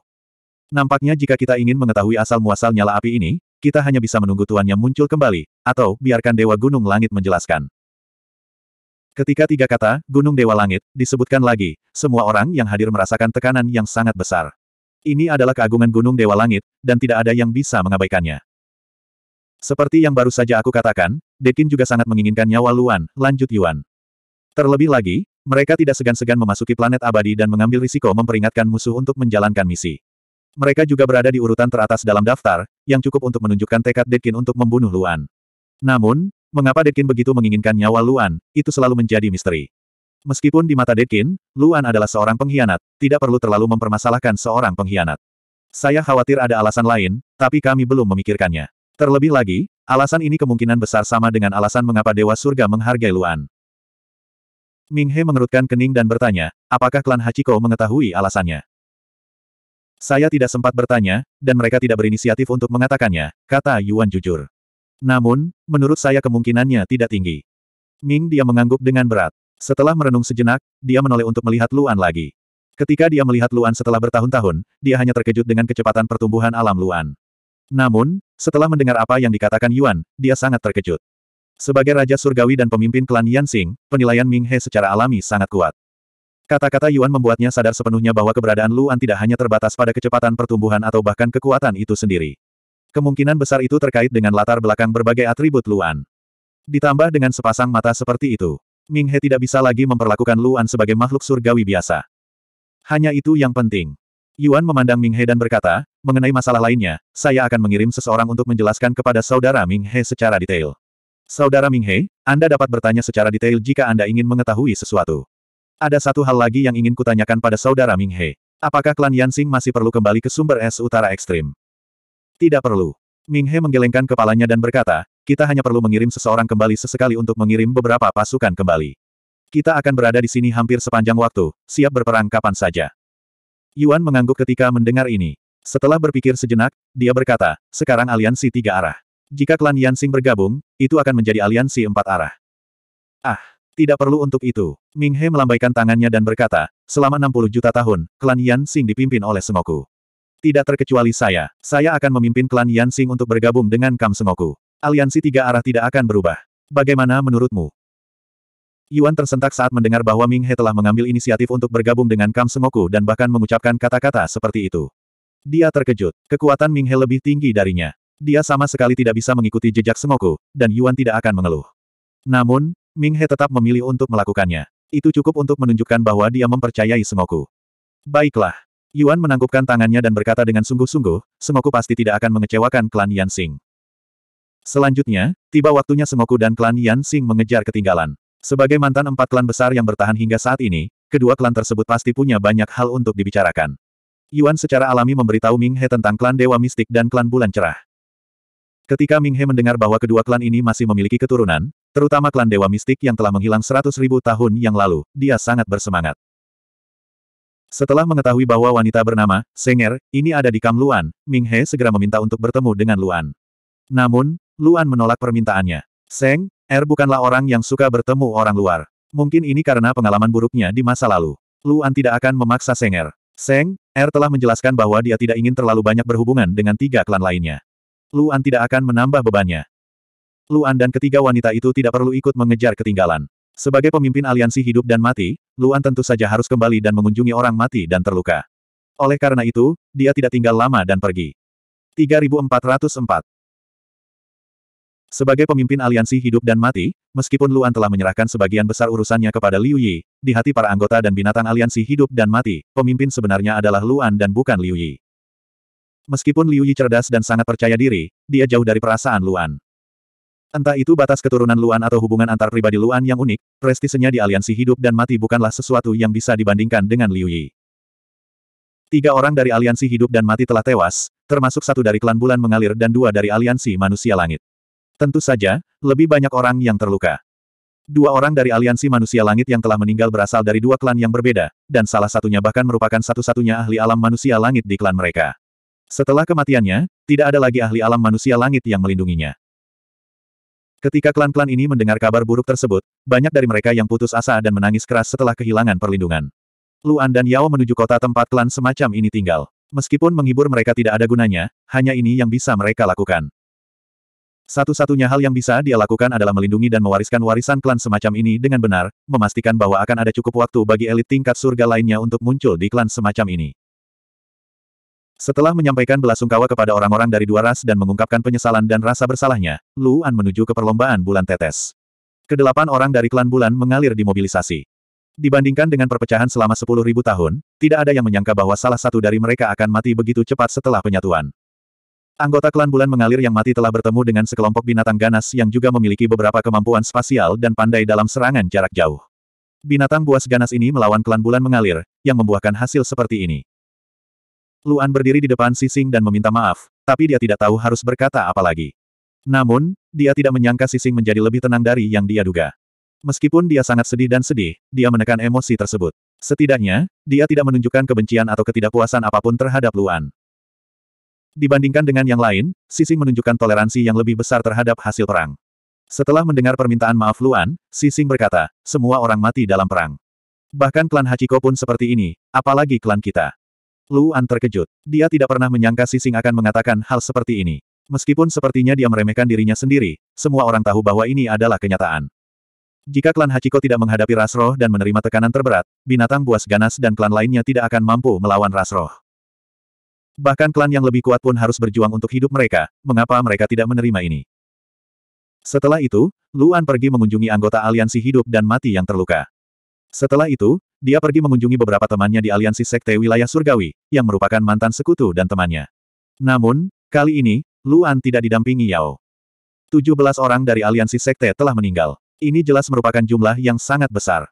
Nampaknya jika kita ingin mengetahui asal-muasal nyala api ini, kita hanya bisa menunggu tuannya muncul kembali, atau biarkan Dewa Gunung Langit menjelaskan. Ketika tiga kata, Gunung Dewa Langit, disebutkan lagi, semua orang yang hadir merasakan tekanan yang sangat besar. Ini adalah keagungan Gunung Dewa Langit, dan tidak ada yang bisa mengabaikannya. Seperti yang baru saja aku katakan, Dekin juga sangat menginginkan nyawa Luan, lanjut Yuan. Terlebih lagi, mereka tidak segan-segan memasuki planet abadi dan mengambil risiko memperingatkan musuh untuk menjalankan misi. Mereka juga berada di urutan teratas dalam daftar, yang cukup untuk menunjukkan tekad Dekin untuk membunuh Luan. Namun, mengapa Dekin begitu menginginkan nyawa Luan, itu selalu menjadi misteri. Meskipun di mata Dekin, Luan adalah seorang pengkhianat, tidak perlu terlalu mempermasalahkan seorang pengkhianat. Saya khawatir ada alasan lain, tapi kami belum memikirkannya. Terlebih lagi, alasan ini kemungkinan besar sama dengan alasan mengapa Dewa Surga menghargai Luan. Ming He mengerutkan kening dan bertanya, apakah klan Hachiko mengetahui alasannya? Saya tidak sempat bertanya, dan mereka tidak berinisiatif untuk mengatakannya, kata Yuan jujur. Namun, menurut saya kemungkinannya tidak tinggi. Ming dia mengangguk dengan berat. Setelah merenung sejenak, dia menoleh untuk melihat Luan lagi. Ketika dia melihat Luan setelah bertahun-tahun, dia hanya terkejut dengan kecepatan pertumbuhan alam Luan. Namun, setelah mendengar apa yang dikatakan Yuan, dia sangat terkejut. Sebagai Raja Surgawi dan pemimpin klan Yansing, penilaian Ming He secara alami sangat kuat. Kata-kata Yuan membuatnya sadar sepenuhnya bahwa keberadaan Luan tidak hanya terbatas pada kecepatan pertumbuhan atau bahkan kekuatan itu sendiri. Kemungkinan besar itu terkait dengan latar belakang berbagai atribut Luan. Ditambah dengan sepasang mata seperti itu. Ming He tidak bisa lagi memperlakukan Luan sebagai makhluk surgawi biasa. Hanya itu yang penting. Yuan memandang Ming He dan berkata, mengenai masalah lainnya, saya akan mengirim seseorang untuk menjelaskan kepada saudara Ming He secara detail. Saudara Ming He, Anda dapat bertanya secara detail jika Anda ingin mengetahui sesuatu. Ada satu hal lagi yang ingin kutanyakan pada saudara Ming He. Apakah klan Yansing masih perlu kembali ke sumber es utara ekstrim? Tidak perlu. Ming He menggelengkan kepalanya dan berkata, kita hanya perlu mengirim seseorang kembali sesekali untuk mengirim beberapa pasukan kembali. Kita akan berada di sini hampir sepanjang waktu, siap berperang kapan saja. Yuan mengangguk ketika mendengar ini. Setelah berpikir sejenak, dia berkata, sekarang aliansi tiga arah. Jika klan Yansing bergabung, itu akan menjadi aliansi empat arah. Ah, tidak perlu untuk itu. Ming He melambaikan tangannya dan berkata, selama 60 juta tahun, klan Yansing dipimpin oleh Sengoku. Tidak terkecuali saya, saya akan memimpin klan Yansing untuk bergabung dengan Kam Sengoku. Aliansi tiga arah tidak akan berubah. Bagaimana menurutmu? Yuan tersentak saat mendengar bahwa Ming He telah mengambil inisiatif untuk bergabung dengan Kam Sengoku dan bahkan mengucapkan kata-kata seperti itu. Dia terkejut. Kekuatan Ming He lebih tinggi darinya. Dia sama sekali tidak bisa mengikuti jejak Sengoku, dan Yuan tidak akan mengeluh. Namun, Ming He tetap memilih untuk melakukannya. Itu cukup untuk menunjukkan bahwa dia mempercayai Sengoku. Baiklah. Yuan menangkupkan tangannya dan berkata dengan sungguh-sungguh, Sengoku pasti tidak akan mengecewakan klan Yan Sing. Selanjutnya, tiba waktunya Sengoku dan klan Yan Xing mengejar ketinggalan. Sebagai mantan empat klan besar yang bertahan hingga saat ini, kedua klan tersebut pasti punya banyak hal untuk dibicarakan. Yuan secara alami memberitahu Ming He tentang klan Dewa Mistik dan klan Bulan Cerah. Ketika Ming He mendengar bahwa kedua klan ini masih memiliki keturunan, terutama klan Dewa Mistik yang telah menghilang seratus ribu tahun yang lalu, dia sangat bersemangat. Setelah mengetahui bahwa wanita bernama Senger ini ada di Kam Luan, Ming He segera meminta untuk bertemu dengan Luan. Namun, Luan menolak permintaannya. Seng, Er bukanlah orang yang suka bertemu orang luar. Mungkin ini karena pengalaman buruknya di masa lalu. Luan tidak akan memaksa Seng Er. Seng, Er telah menjelaskan bahwa dia tidak ingin terlalu banyak berhubungan dengan tiga klan lainnya. Luan tidak akan menambah bebannya. Luan dan ketiga wanita itu tidak perlu ikut mengejar ketinggalan. Sebagai pemimpin aliansi hidup dan mati, Luan tentu saja harus kembali dan mengunjungi orang mati dan terluka. Oleh karena itu, dia tidak tinggal lama dan pergi. 3404 sebagai pemimpin aliansi hidup dan mati, meskipun Luan telah menyerahkan sebagian besar urusannya kepada Liu Yi, di hati para anggota dan binatang aliansi hidup dan mati, pemimpin sebenarnya adalah Luan dan bukan Liu Yi. Meskipun Liu Yi cerdas dan sangat percaya diri, dia jauh dari perasaan Luan. Entah itu batas keturunan Luan atau hubungan antar pribadi Luan yang unik, prestisenya di aliansi hidup dan mati bukanlah sesuatu yang bisa dibandingkan dengan Liu Yi. Tiga orang dari aliansi hidup dan mati telah tewas, termasuk satu dari klan bulan mengalir dan dua dari aliansi manusia langit. Tentu saja, lebih banyak orang yang terluka. Dua orang dari aliansi manusia langit yang telah meninggal berasal dari dua klan yang berbeda, dan salah satunya bahkan merupakan satu-satunya ahli alam manusia langit di klan mereka. Setelah kematiannya, tidak ada lagi ahli alam manusia langit yang melindunginya. Ketika klan-klan ini mendengar kabar buruk tersebut, banyak dari mereka yang putus asa dan menangis keras setelah kehilangan perlindungan. Luan dan Yao menuju kota tempat klan semacam ini tinggal. Meskipun menghibur mereka tidak ada gunanya, hanya ini yang bisa mereka lakukan. Satu-satunya hal yang bisa dia lakukan adalah melindungi dan mewariskan warisan klan semacam ini dengan benar, memastikan bahwa akan ada cukup waktu bagi elit tingkat surga lainnya untuk muncul di klan semacam ini. Setelah menyampaikan belasungkawa kepada orang-orang dari dua ras dan mengungkapkan penyesalan dan rasa bersalahnya, Luan menuju ke perlombaan bulan tetes. Kedelapan orang dari klan bulan mengalir di mobilisasi. Dibandingkan dengan perpecahan selama sepuluh ribu tahun, tidak ada yang menyangka bahwa salah satu dari mereka akan mati begitu cepat setelah penyatuan. Anggota klan bulan mengalir yang mati telah bertemu dengan sekelompok binatang ganas yang juga memiliki beberapa kemampuan spasial dan pandai dalam serangan jarak jauh. Binatang buas ganas ini melawan klan bulan mengalir, yang membuahkan hasil seperti ini. Luan berdiri di depan Sising dan meminta maaf, tapi dia tidak tahu harus berkata apa lagi. Namun, dia tidak menyangka Sising menjadi lebih tenang dari yang dia duga. Meskipun dia sangat sedih dan sedih, dia menekan emosi tersebut. Setidaknya, dia tidak menunjukkan kebencian atau ketidakpuasan apapun terhadap Luan. Dibandingkan dengan yang lain, Sising menunjukkan toleransi yang lebih besar terhadap hasil perang. Setelah mendengar permintaan maaf Luan, Sising berkata, semua orang mati dalam perang. Bahkan klan Hachiko pun seperti ini, apalagi klan kita. Luan terkejut. Dia tidak pernah menyangka Sising akan mengatakan hal seperti ini. Meskipun sepertinya dia meremehkan dirinya sendiri, semua orang tahu bahwa ini adalah kenyataan. Jika klan Hachiko tidak menghadapi Rasroh dan menerima tekanan terberat, binatang buas ganas dan klan lainnya tidak akan mampu melawan Rasroh. Bahkan klan yang lebih kuat pun harus berjuang untuk hidup mereka, mengapa mereka tidak menerima ini? Setelah itu, Luan pergi mengunjungi anggota aliansi hidup dan mati yang terluka. Setelah itu, dia pergi mengunjungi beberapa temannya di aliansi sekte wilayah surgawi, yang merupakan mantan sekutu dan temannya. Namun, kali ini, Luan tidak didampingi Yao. 17 orang dari aliansi sekte telah meninggal. Ini jelas merupakan jumlah yang sangat besar.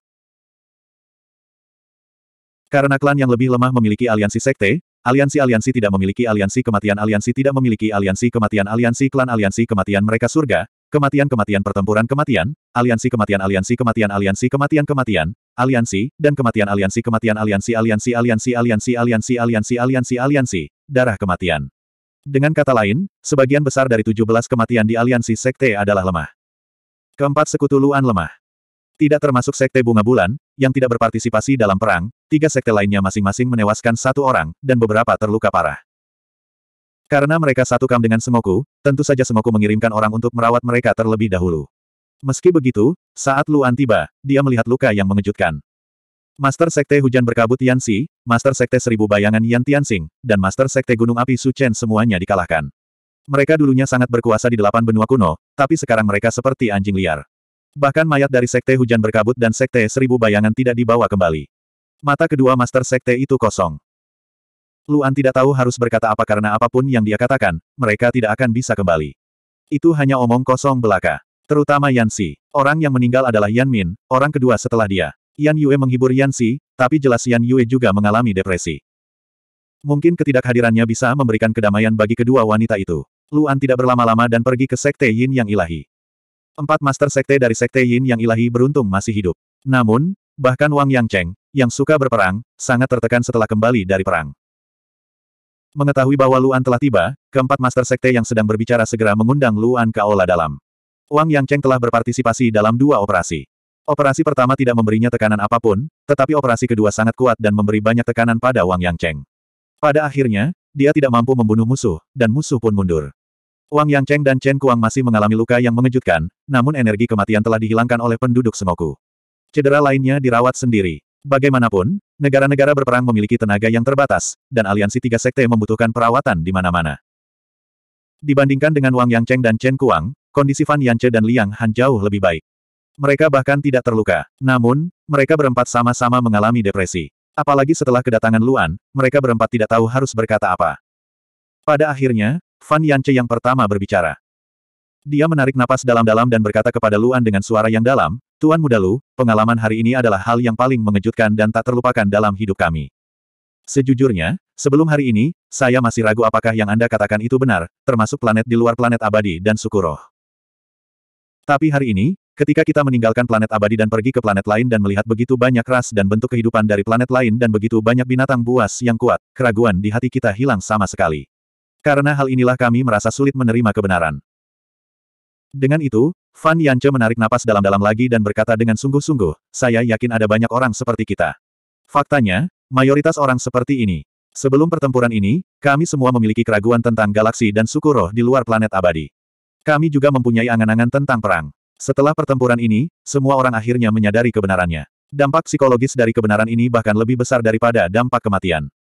Karena klan yang lebih lemah memiliki aliansi sekte, Aliansi-aliansi tidak memiliki aliansi kematian aliansi tidak memiliki aliansi kematian aliansi klan aliansi kematian mereka surga, kematian-kematian pertempuran kematian, aliansi kematian aliansi kematian aliansi kematian kematian, aliansi, dan kematian aliansi kematian aliansi aliansi aliansi aliansi aliansi aliansi aliansi aliansi, darah kematian. Dengan kata lain, sebagian besar dari 17 kematian di aliansi sekte adalah lemah. Keempat sekutu Luan lemah. Tidak termasuk sekte bunga bulan, yang tidak berpartisipasi dalam perang, tiga sekte lainnya masing-masing menewaskan satu orang, dan beberapa terluka parah. Karena mereka satu kam dengan semoku, tentu saja semoku mengirimkan orang untuk merawat mereka terlebih dahulu. Meski begitu, saat Luan tiba, dia melihat luka yang mengejutkan. Master Sekte Hujan Berkabut Yansi, Master Sekte Seribu Bayangan Yan Tianxing, dan Master Sekte Gunung Api Su Chen semuanya dikalahkan. Mereka dulunya sangat berkuasa di delapan benua kuno, tapi sekarang mereka seperti anjing liar. Bahkan mayat dari Sekte Hujan Berkabut dan Sekte Seribu Bayangan tidak dibawa kembali. Mata kedua Master Sekte itu kosong. Luan tidak tahu harus berkata apa karena apapun yang dia katakan, mereka tidak akan bisa kembali. Itu hanya omong kosong belaka. Terutama Yan Si, Orang yang meninggal adalah Yan Min, orang kedua setelah dia. Yan Yue menghibur Yan Si, tapi jelas Yan Yue juga mengalami depresi. Mungkin ketidakhadirannya bisa memberikan kedamaian bagi kedua wanita itu. Luan tidak berlama-lama dan pergi ke Sekte Yin yang ilahi. Empat master sekte dari sekte Yin yang ilahi beruntung masih hidup. Namun, bahkan Wang Yang Cheng, yang suka berperang, sangat tertekan setelah kembali dari perang. Mengetahui bahwa Luan telah tiba, keempat master sekte yang sedang berbicara segera mengundang Luan ke aula dalam. Wang Yang Cheng telah berpartisipasi dalam dua operasi. Operasi pertama tidak memberinya tekanan apapun, tetapi operasi kedua sangat kuat dan memberi banyak tekanan pada Wang Yang Cheng. Pada akhirnya, dia tidak mampu membunuh musuh, dan musuh pun mundur. Wang Yang Cheng dan Chen Kuang masih mengalami luka yang mengejutkan, namun energi kematian telah dihilangkan oleh penduduk Sengoku. Cedera lainnya dirawat sendiri. Bagaimanapun, negara-negara berperang memiliki tenaga yang terbatas, dan aliansi tiga sekte membutuhkan perawatan di mana-mana. Dibandingkan dengan Wang Yang Cheng dan Chen Kuang, kondisi Fan Yance dan Liang Han jauh lebih baik. Mereka bahkan tidak terluka. Namun, mereka berempat sama-sama mengalami depresi. Apalagi setelah kedatangan Luan, mereka berempat tidak tahu harus berkata apa. Pada akhirnya, Fan Yance yang pertama berbicara. Dia menarik napas dalam-dalam dan berkata kepada Luan dengan suara yang dalam, Tuan Muda Lu, pengalaman hari ini adalah hal yang paling mengejutkan dan tak terlupakan dalam hidup kami. Sejujurnya, sebelum hari ini, saya masih ragu apakah yang Anda katakan itu benar, termasuk planet di luar planet abadi dan suku roh. Tapi hari ini, ketika kita meninggalkan planet abadi dan pergi ke planet lain dan melihat begitu banyak ras dan bentuk kehidupan dari planet lain dan begitu banyak binatang buas yang kuat, keraguan di hati kita hilang sama sekali. Karena hal inilah kami merasa sulit menerima kebenaran. Dengan itu, Fan Yance menarik napas dalam-dalam lagi dan berkata dengan sungguh-sungguh, saya yakin ada banyak orang seperti kita. Faktanya, mayoritas orang seperti ini. Sebelum pertempuran ini, kami semua memiliki keraguan tentang galaksi dan suku roh di luar planet abadi. Kami juga mempunyai angan-angan tentang perang. Setelah pertempuran ini, semua orang akhirnya menyadari kebenarannya. Dampak psikologis dari kebenaran ini bahkan lebih besar daripada dampak kematian.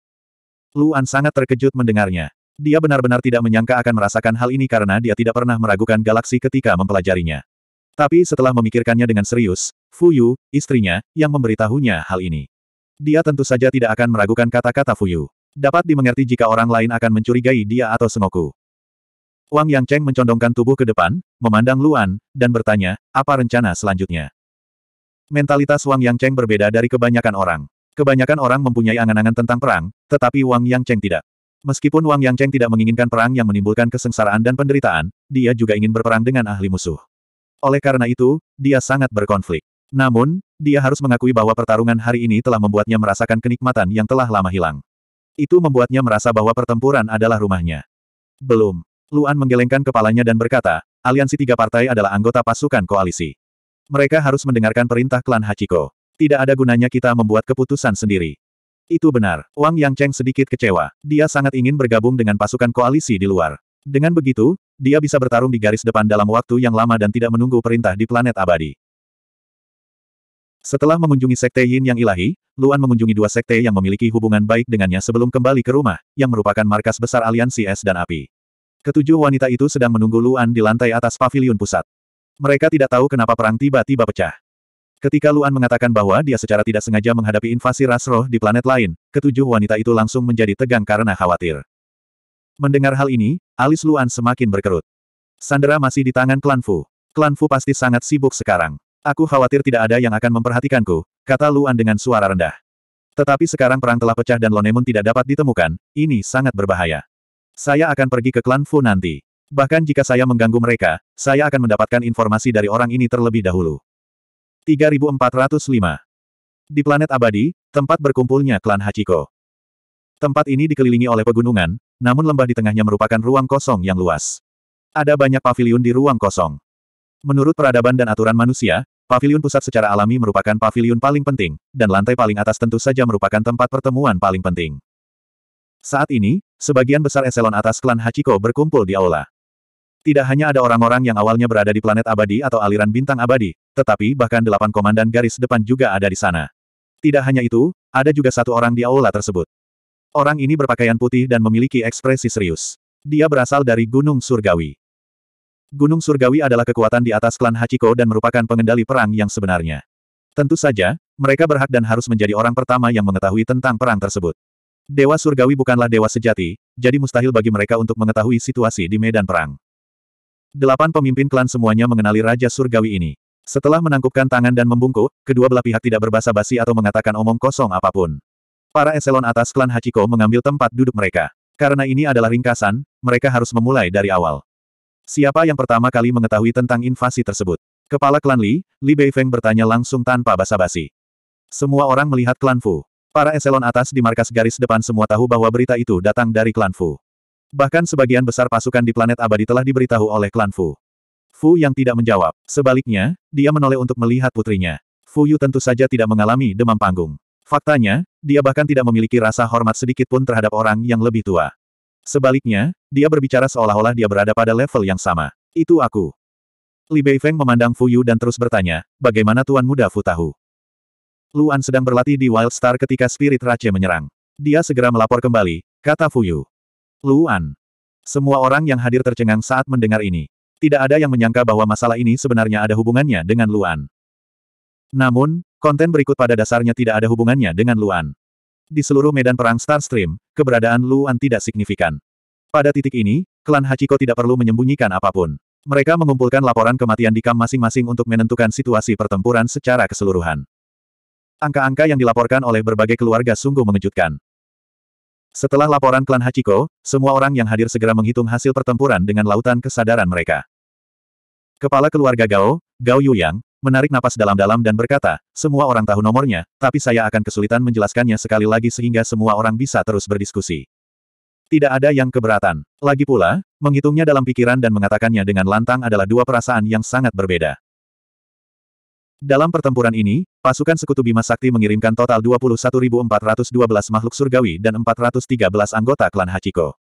Luan sangat terkejut mendengarnya. Dia benar-benar tidak menyangka akan merasakan hal ini karena dia tidak pernah meragukan galaksi ketika mempelajarinya. Tapi setelah memikirkannya dengan serius, Fu Yu, istrinya, yang memberitahunya hal ini. Dia tentu saja tidak akan meragukan kata-kata Fu Yu. Dapat dimengerti jika orang lain akan mencurigai dia atau Sengoku. Wang Yang Cheng mencondongkan tubuh ke depan, memandang Luan, dan bertanya, apa rencana selanjutnya? Mentalitas Wang Yang Cheng berbeda dari kebanyakan orang. Kebanyakan orang mempunyai angan-angan tentang perang, tetapi Wang Yang Cheng tidak. Meskipun Wang Yangcheng tidak menginginkan perang yang menimbulkan kesengsaraan dan penderitaan, dia juga ingin berperang dengan ahli musuh. Oleh karena itu, dia sangat berkonflik. Namun, dia harus mengakui bahwa pertarungan hari ini telah membuatnya merasakan kenikmatan yang telah lama hilang. Itu membuatnya merasa bahwa pertempuran adalah rumahnya. Belum. Luan menggelengkan kepalanya dan berkata, aliansi tiga partai adalah anggota pasukan koalisi. Mereka harus mendengarkan perintah klan Hachiko. Tidak ada gunanya kita membuat keputusan sendiri. Itu benar. Wang Yang Cheng sedikit kecewa. Dia sangat ingin bergabung dengan pasukan koalisi di luar. Dengan begitu, dia bisa bertarung di garis depan dalam waktu yang lama dan tidak menunggu perintah di planet abadi. Setelah mengunjungi Sekte Yin yang ilahi, Luan mengunjungi dua sekte yang memiliki hubungan baik dengannya sebelum kembali ke rumah, yang merupakan markas besar aliansi es dan api. Ketujuh wanita itu sedang menunggu Luan di lantai atas pavilion pusat. Mereka tidak tahu kenapa perang tiba-tiba pecah. Ketika Luan mengatakan bahwa dia secara tidak sengaja menghadapi invasi ras roh di planet lain, ketujuh wanita itu langsung menjadi tegang karena khawatir. Mendengar hal ini, alis Luan semakin berkerut. Sandera masih di tangan klan Fu. Klan Fu pasti sangat sibuk sekarang. Aku khawatir tidak ada yang akan memperhatikanku, kata Luan dengan suara rendah. Tetapi sekarang perang telah pecah dan Lonemun tidak dapat ditemukan, ini sangat berbahaya. Saya akan pergi ke klan Fu nanti. Bahkan jika saya mengganggu mereka, saya akan mendapatkan informasi dari orang ini terlebih dahulu. 3405. Di planet abadi, tempat berkumpulnya klan Hachiko. Tempat ini dikelilingi oleh pegunungan, namun lembah di tengahnya merupakan ruang kosong yang luas. Ada banyak pavilion di ruang kosong. Menurut peradaban dan aturan manusia, pavilion pusat secara alami merupakan pavilion paling penting, dan lantai paling atas tentu saja merupakan tempat pertemuan paling penting. Saat ini, sebagian besar eselon atas klan Hachiko berkumpul di aula. Tidak hanya ada orang-orang yang awalnya berada di planet abadi atau aliran bintang abadi, tetapi bahkan delapan komandan garis depan juga ada di sana. Tidak hanya itu, ada juga satu orang di aula tersebut. Orang ini berpakaian putih dan memiliki ekspresi serius. Dia berasal dari Gunung Surgawi. Gunung Surgawi adalah kekuatan di atas klan Hachiko dan merupakan pengendali perang yang sebenarnya. Tentu saja, mereka berhak dan harus menjadi orang pertama yang mengetahui tentang perang tersebut. Dewa Surgawi bukanlah dewa sejati, jadi mustahil bagi mereka untuk mengetahui situasi di medan perang. Delapan pemimpin klan semuanya mengenali Raja Surgawi ini. Setelah menangkupkan tangan dan membungkuk, kedua belah pihak tidak berbasa-basi atau mengatakan omong kosong apapun. Para eselon atas klan Hachiko mengambil tempat duduk mereka. Karena ini adalah ringkasan, mereka harus memulai dari awal. Siapa yang pertama kali mengetahui tentang invasi tersebut? Kepala klan Li, Li Beifeng bertanya langsung tanpa basa-basi. Semua orang melihat klan Fu. Para eselon atas di markas garis depan semua tahu bahwa berita itu datang dari klan Fu. Bahkan sebagian besar pasukan di planet abadi telah diberitahu oleh klan Fu. Fu yang tidak menjawab. Sebaliknya, dia menoleh untuk melihat putrinya. Fu Yu tentu saja tidak mengalami demam panggung. Faktanya, dia bahkan tidak memiliki rasa hormat sedikit pun terhadap orang yang lebih tua. Sebaliknya, dia berbicara seolah-olah dia berada pada level yang sama. Itu aku. Li Beifeng memandang Fu Yu dan terus bertanya, bagaimana Tuan Muda Fu tahu? Luan sedang berlatih di Wild Star ketika Spirit Raja menyerang. Dia segera melapor kembali, kata Fu Yu. Luan. Semua orang yang hadir tercengang saat mendengar ini tidak ada yang menyangka bahwa masalah ini sebenarnya ada hubungannya dengan Luan. Namun, konten berikut pada dasarnya tidak ada hubungannya dengan Luan. Di seluruh medan perang Starstream, keberadaan Luan tidak signifikan. Pada titik ini, klan Hachiko tidak perlu menyembunyikan apapun. Mereka mengumpulkan laporan kematian di kam masing-masing untuk menentukan situasi pertempuran secara keseluruhan. Angka-angka yang dilaporkan oleh berbagai keluarga sungguh mengejutkan. Setelah laporan klan Hachiko, semua orang yang hadir segera menghitung hasil pertempuran dengan lautan kesadaran mereka. Kepala keluarga Gao, Gao Yuyang, menarik napas dalam-dalam dan berkata, semua orang tahu nomornya, tapi saya akan kesulitan menjelaskannya sekali lagi sehingga semua orang bisa terus berdiskusi. Tidak ada yang keberatan. Lagi pula, menghitungnya dalam pikiran dan mengatakannya dengan lantang adalah dua perasaan yang sangat berbeda. Dalam pertempuran ini, pasukan sekutu Bima Sakti mengirimkan total 21.412 makhluk surgawi dan 413 anggota klan Hachiko.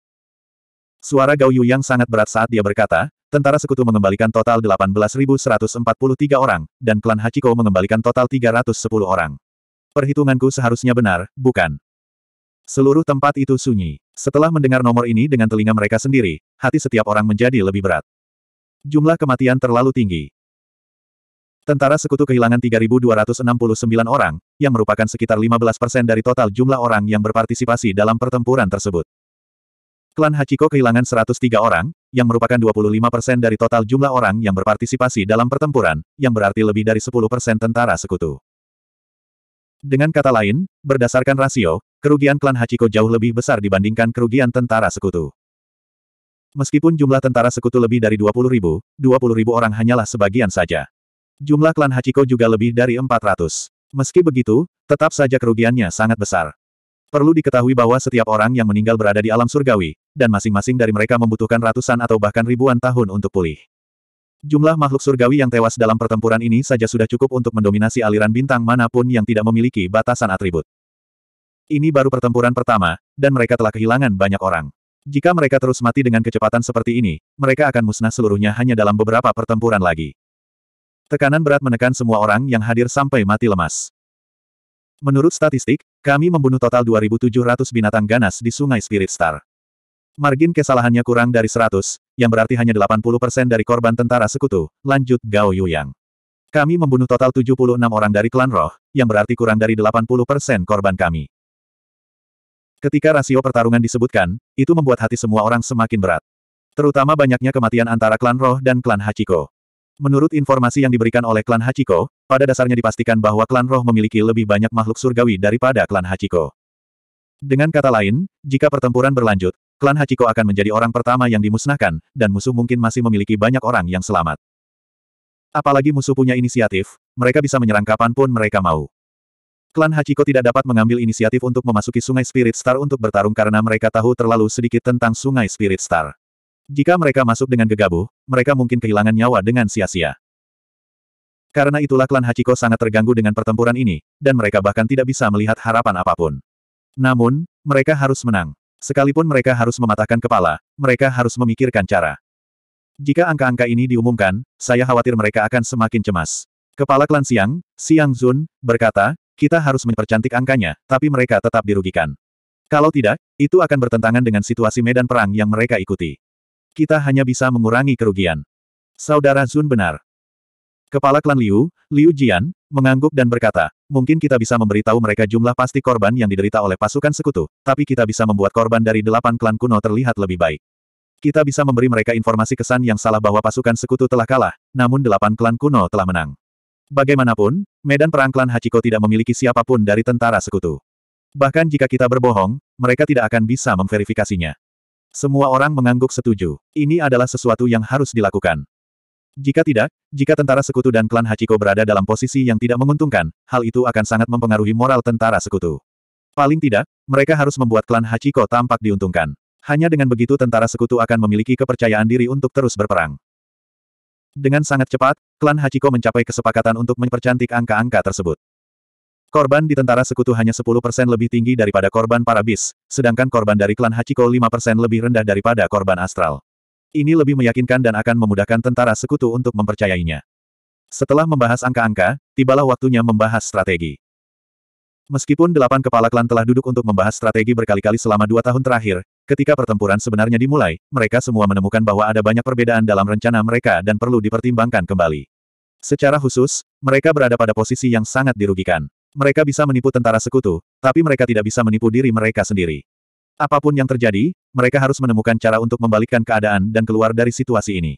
Suara Gao Yu yang sangat berat saat dia berkata, Tentara sekutu mengembalikan total 18.143 orang, dan klan Hachiko mengembalikan total 310 orang. Perhitunganku seharusnya benar, bukan? Seluruh tempat itu sunyi. Setelah mendengar nomor ini dengan telinga mereka sendiri, hati setiap orang menjadi lebih berat. Jumlah kematian terlalu tinggi. Tentara sekutu kehilangan 3.269 orang, yang merupakan sekitar 15% dari total jumlah orang yang berpartisipasi dalam pertempuran tersebut. Klan Hachiko kehilangan 103 orang, yang merupakan 25% dari total jumlah orang yang berpartisipasi dalam pertempuran, yang berarti lebih dari 10% tentara sekutu. Dengan kata lain, berdasarkan rasio, kerugian klan Hachiko jauh lebih besar dibandingkan kerugian tentara sekutu. Meskipun jumlah tentara sekutu lebih dari 20 ribu, 20 ribu orang hanyalah sebagian saja. Jumlah klan Hachiko juga lebih dari 400. Meski begitu, tetap saja kerugiannya sangat besar. Perlu diketahui bahwa setiap orang yang meninggal berada di alam surgawi, dan masing-masing dari mereka membutuhkan ratusan atau bahkan ribuan tahun untuk pulih. Jumlah makhluk surgawi yang tewas dalam pertempuran ini saja sudah cukup untuk mendominasi aliran bintang manapun yang tidak memiliki batasan atribut. Ini baru pertempuran pertama, dan mereka telah kehilangan banyak orang. Jika mereka terus mati dengan kecepatan seperti ini, mereka akan musnah seluruhnya hanya dalam beberapa pertempuran lagi. Tekanan berat menekan semua orang yang hadir sampai mati lemas. Menurut statistik, kami membunuh total 2.700 binatang ganas di Sungai Spirit Star. Margin kesalahannya kurang dari 100, yang berarti hanya 80% dari korban tentara sekutu, lanjut Gao Yuyang. Kami membunuh total 76 orang dari klan roh, yang berarti kurang dari 80% korban kami. Ketika rasio pertarungan disebutkan, itu membuat hati semua orang semakin berat. Terutama banyaknya kematian antara klan roh dan klan Hachiko. Menurut informasi yang diberikan oleh klan Hachiko, pada dasarnya dipastikan bahwa klan roh memiliki lebih banyak makhluk surgawi daripada klan Hachiko. Dengan kata lain, jika pertempuran berlanjut, klan Hachiko akan menjadi orang pertama yang dimusnahkan, dan musuh mungkin masih memiliki banyak orang yang selamat. Apalagi musuh punya inisiatif, mereka bisa menyerang kapanpun mereka mau. Klan Hachiko tidak dapat mengambil inisiatif untuk memasuki Sungai Spirit Star untuk bertarung karena mereka tahu terlalu sedikit tentang Sungai Spirit Star. Jika mereka masuk dengan gegabah, mereka mungkin kehilangan nyawa dengan sia-sia. Karena itulah klan Hachiko sangat terganggu dengan pertempuran ini, dan mereka bahkan tidak bisa melihat harapan apapun. Namun, mereka harus menang. Sekalipun mereka harus mematahkan kepala, mereka harus memikirkan cara. Jika angka-angka ini diumumkan, saya khawatir mereka akan semakin cemas. Kepala klan Siang, Siang Zun, berkata, kita harus mempercantik angkanya, tapi mereka tetap dirugikan. Kalau tidak, itu akan bertentangan dengan situasi medan perang yang mereka ikuti. Kita hanya bisa mengurangi kerugian. Saudara Zun benar. Kepala klan Liu, Liu Jian, mengangguk dan berkata, mungkin kita bisa memberitahu mereka jumlah pasti korban yang diderita oleh pasukan sekutu, tapi kita bisa membuat korban dari delapan klan kuno terlihat lebih baik. Kita bisa memberi mereka informasi kesan yang salah bahwa pasukan sekutu telah kalah, namun delapan klan kuno telah menang. Bagaimanapun, medan perang klan Hachiko tidak memiliki siapapun dari tentara sekutu. Bahkan jika kita berbohong, mereka tidak akan bisa memverifikasinya. Semua orang mengangguk setuju. Ini adalah sesuatu yang harus dilakukan. Jika tidak, jika tentara sekutu dan klan Hachiko berada dalam posisi yang tidak menguntungkan, hal itu akan sangat mempengaruhi moral tentara sekutu. Paling tidak, mereka harus membuat klan Hachiko tampak diuntungkan. Hanya dengan begitu tentara sekutu akan memiliki kepercayaan diri untuk terus berperang. Dengan sangat cepat, klan Hachiko mencapai kesepakatan untuk mempercantik angka-angka tersebut. Korban di tentara sekutu hanya 10% lebih tinggi daripada korban para bis, sedangkan korban dari klan Hachiko 5% lebih rendah daripada korban astral. Ini lebih meyakinkan dan akan memudahkan tentara sekutu untuk mempercayainya. Setelah membahas angka-angka, tibalah waktunya membahas strategi. Meskipun delapan kepala klan telah duduk untuk membahas strategi berkali-kali selama dua tahun terakhir, ketika pertempuran sebenarnya dimulai, mereka semua menemukan bahwa ada banyak perbedaan dalam rencana mereka dan perlu dipertimbangkan kembali. Secara khusus, mereka berada pada posisi yang sangat dirugikan. Mereka bisa menipu tentara sekutu, tapi mereka tidak bisa menipu diri mereka sendiri. Apapun yang terjadi, mereka harus menemukan cara untuk membalikkan keadaan dan keluar dari situasi ini.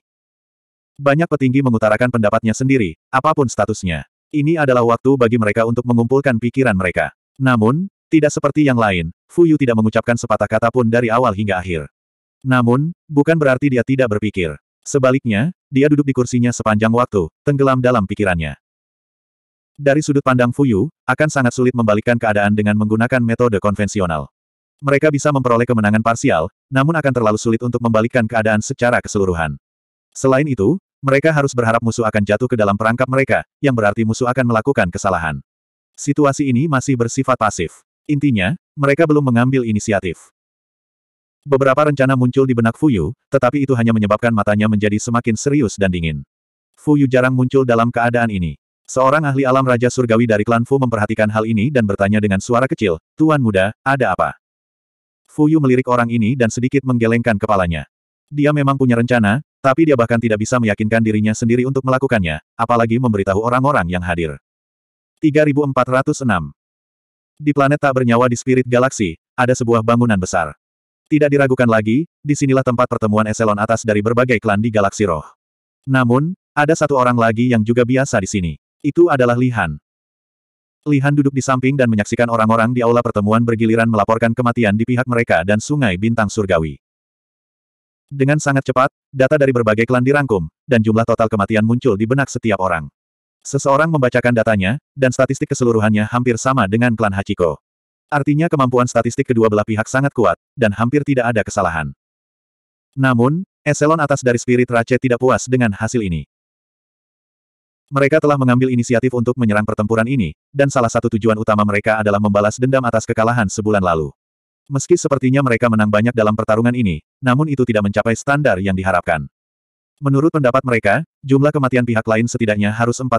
Banyak petinggi mengutarakan pendapatnya sendiri, apapun statusnya. Ini adalah waktu bagi mereka untuk mengumpulkan pikiran mereka. Namun, tidak seperti yang lain, Fu Yu tidak mengucapkan sepatah kata pun dari awal hingga akhir. Namun, bukan berarti dia tidak berpikir. Sebaliknya, dia duduk di kursinya sepanjang waktu, tenggelam dalam pikirannya. Dari sudut pandang Fuyu, akan sangat sulit membalikkan keadaan dengan menggunakan metode konvensional. Mereka bisa memperoleh kemenangan parsial, namun akan terlalu sulit untuk membalikkan keadaan secara keseluruhan. Selain itu, mereka harus berharap musuh akan jatuh ke dalam perangkap mereka, yang berarti musuh akan melakukan kesalahan. Situasi ini masih bersifat pasif. Intinya, mereka belum mengambil inisiatif. Beberapa rencana muncul di benak Fuyu, tetapi itu hanya menyebabkan matanya menjadi semakin serius dan dingin. Fuyu jarang muncul dalam keadaan ini. Seorang ahli alam Raja Surgawi dari klan Fu memperhatikan hal ini dan bertanya dengan suara kecil, Tuan muda, ada apa? Fu Yu melirik orang ini dan sedikit menggelengkan kepalanya. Dia memang punya rencana, tapi dia bahkan tidak bisa meyakinkan dirinya sendiri untuk melakukannya, apalagi memberitahu orang-orang yang hadir. 3406 Di planet tak bernyawa di Spirit Galaxy, ada sebuah bangunan besar. Tidak diragukan lagi, disinilah tempat pertemuan eselon atas dari berbagai klan di Galaksi Roh. Namun, ada satu orang lagi yang juga biasa di sini. Itu adalah Lihan. Lihan duduk di samping dan menyaksikan orang-orang di aula pertemuan bergiliran melaporkan kematian di pihak mereka dan sungai bintang surgawi. Dengan sangat cepat, data dari berbagai klan dirangkum, dan jumlah total kematian muncul di benak setiap orang. Seseorang membacakan datanya, dan statistik keseluruhannya hampir sama dengan klan Hachiko. Artinya kemampuan statistik kedua belah pihak sangat kuat, dan hampir tidak ada kesalahan. Namun, eselon atas dari Spirit Rache tidak puas dengan hasil ini. Mereka telah mengambil inisiatif untuk menyerang pertempuran ini, dan salah satu tujuan utama mereka adalah membalas dendam atas kekalahan sebulan lalu. Meski sepertinya mereka menang banyak dalam pertarungan ini, namun itu tidak mencapai standar yang diharapkan. Menurut pendapat mereka, jumlah kematian pihak lain setidaknya harus 40%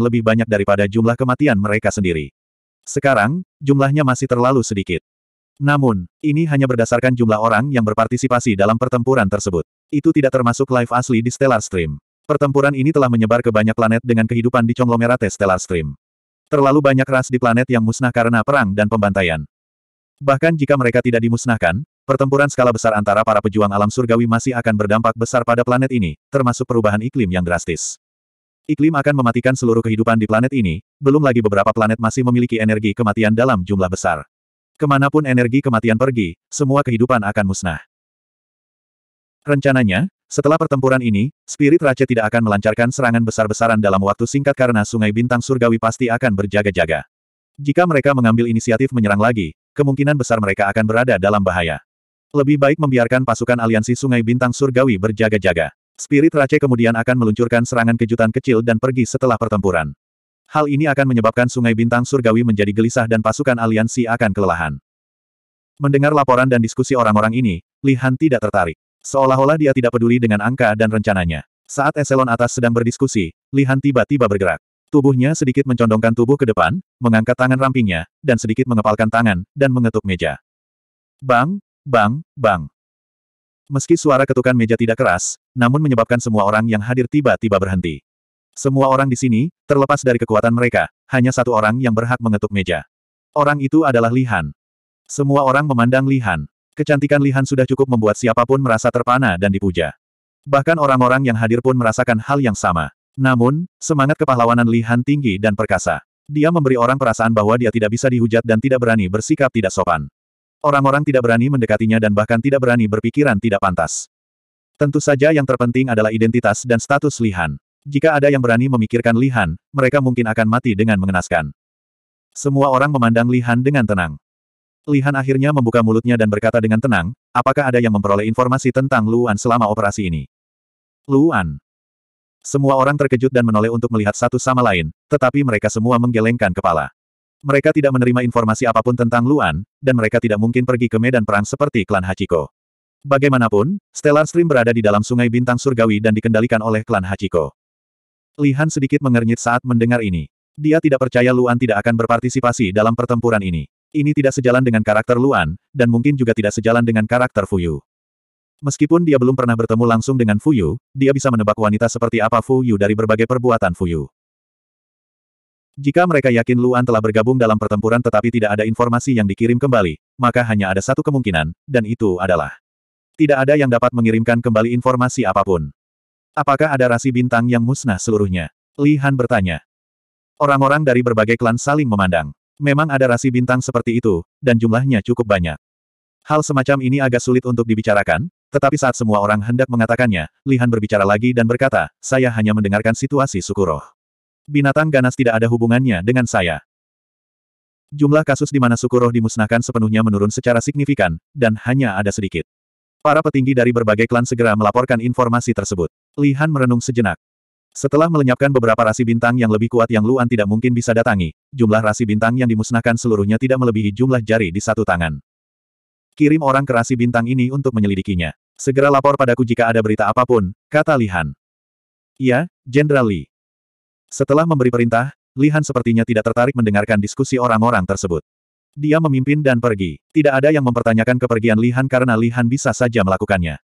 lebih banyak daripada jumlah kematian mereka sendiri. Sekarang, jumlahnya masih terlalu sedikit. Namun, ini hanya berdasarkan jumlah orang yang berpartisipasi dalam pertempuran tersebut. Itu tidak termasuk live asli di Stellar Stream. Pertempuran ini telah menyebar ke banyak planet dengan kehidupan di conglomerate Stellar Stream. Terlalu banyak ras di planet yang musnah karena perang dan pembantaian. Bahkan jika mereka tidak dimusnahkan, pertempuran skala besar antara para pejuang alam surgawi masih akan berdampak besar pada planet ini, termasuk perubahan iklim yang drastis. Iklim akan mematikan seluruh kehidupan di planet ini, belum lagi beberapa planet masih memiliki energi kematian dalam jumlah besar. Kemanapun energi kematian pergi, semua kehidupan akan musnah. Rencananya, setelah pertempuran ini, Spirit Raja tidak akan melancarkan serangan besar-besaran dalam waktu singkat karena Sungai Bintang Surgawi pasti akan berjaga-jaga. Jika mereka mengambil inisiatif menyerang lagi, kemungkinan besar mereka akan berada dalam bahaya. Lebih baik membiarkan pasukan aliansi Sungai Bintang Surgawi berjaga-jaga. Spirit Raja kemudian akan meluncurkan serangan kejutan kecil dan pergi setelah pertempuran. Hal ini akan menyebabkan Sungai Bintang Surgawi menjadi gelisah dan pasukan aliansi akan kelelahan. Mendengar laporan dan diskusi orang-orang ini, Li Han tidak tertarik. Seolah-olah dia tidak peduli dengan angka dan rencananya. Saat eselon atas sedang berdiskusi, Lihan tiba-tiba bergerak. Tubuhnya sedikit mencondongkan tubuh ke depan, mengangkat tangan rampingnya, dan sedikit mengepalkan tangan, dan mengetuk meja. Bang, bang, bang. Meski suara ketukan meja tidak keras, namun menyebabkan semua orang yang hadir tiba-tiba berhenti. Semua orang di sini, terlepas dari kekuatan mereka, hanya satu orang yang berhak mengetuk meja. Orang itu adalah Lihan. Semua orang memandang Lihan. Kecantikan Lihan sudah cukup membuat siapapun merasa terpana dan dipuja. Bahkan orang-orang yang hadir pun merasakan hal yang sama. Namun, semangat kepahlawanan Lihan tinggi dan perkasa. Dia memberi orang perasaan bahwa dia tidak bisa dihujat dan tidak berani bersikap tidak sopan. Orang-orang tidak berani mendekatinya dan bahkan tidak berani berpikiran tidak pantas. Tentu saja yang terpenting adalah identitas dan status Lihan. Jika ada yang berani memikirkan Lihan, mereka mungkin akan mati dengan mengenaskan. Semua orang memandang Lihan dengan tenang. Lihan akhirnya membuka mulutnya dan berkata dengan tenang, apakah ada yang memperoleh informasi tentang Luan selama operasi ini? Luan. Semua orang terkejut dan menoleh untuk melihat satu sama lain, tetapi mereka semua menggelengkan kepala. Mereka tidak menerima informasi apapun tentang Luan, dan mereka tidak mungkin pergi ke medan perang seperti klan Hachiko. Bagaimanapun, Stellar Stream berada di dalam sungai bintang surgawi dan dikendalikan oleh klan Hachiko. Lihan sedikit mengernyit saat mendengar ini. Dia tidak percaya Luan tidak akan berpartisipasi dalam pertempuran ini. Ini tidak sejalan dengan karakter Luan, dan mungkin juga tidak sejalan dengan karakter Fuyu. Meskipun dia belum pernah bertemu langsung dengan Fuyu, dia bisa menebak wanita seperti apa Fuyu dari berbagai perbuatan Fuyu. Jika mereka yakin Luan telah bergabung dalam pertempuran tetapi tidak ada informasi yang dikirim kembali, maka hanya ada satu kemungkinan, dan itu adalah tidak ada yang dapat mengirimkan kembali informasi apapun. Apakah ada rasi bintang yang musnah seluruhnya? Li Han bertanya. Orang-orang dari berbagai klan saling memandang. Memang ada rasi bintang seperti itu, dan jumlahnya cukup banyak. Hal semacam ini agak sulit untuk dibicarakan, tetapi saat semua orang hendak mengatakannya, Lihan berbicara lagi dan berkata, saya hanya mendengarkan situasi Sukuro. Binatang ganas tidak ada hubungannya dengan saya. Jumlah kasus di mana Sukuro dimusnahkan sepenuhnya menurun secara signifikan, dan hanya ada sedikit. Para petinggi dari berbagai klan segera melaporkan informasi tersebut. Lihan merenung sejenak. Setelah melenyapkan beberapa rasi bintang yang lebih kuat yang Luan tidak mungkin bisa datangi, jumlah rasi bintang yang dimusnahkan seluruhnya tidak melebihi jumlah jari di satu tangan. Kirim orang ke rasi bintang ini untuk menyelidikinya. Segera lapor padaku jika ada berita apapun, kata Lihan. Iya, Jenderal Li. Setelah memberi perintah, Lihan sepertinya tidak tertarik mendengarkan diskusi orang-orang tersebut. Dia memimpin dan pergi. Tidak ada yang mempertanyakan kepergian Lihan karena Lihan bisa saja melakukannya.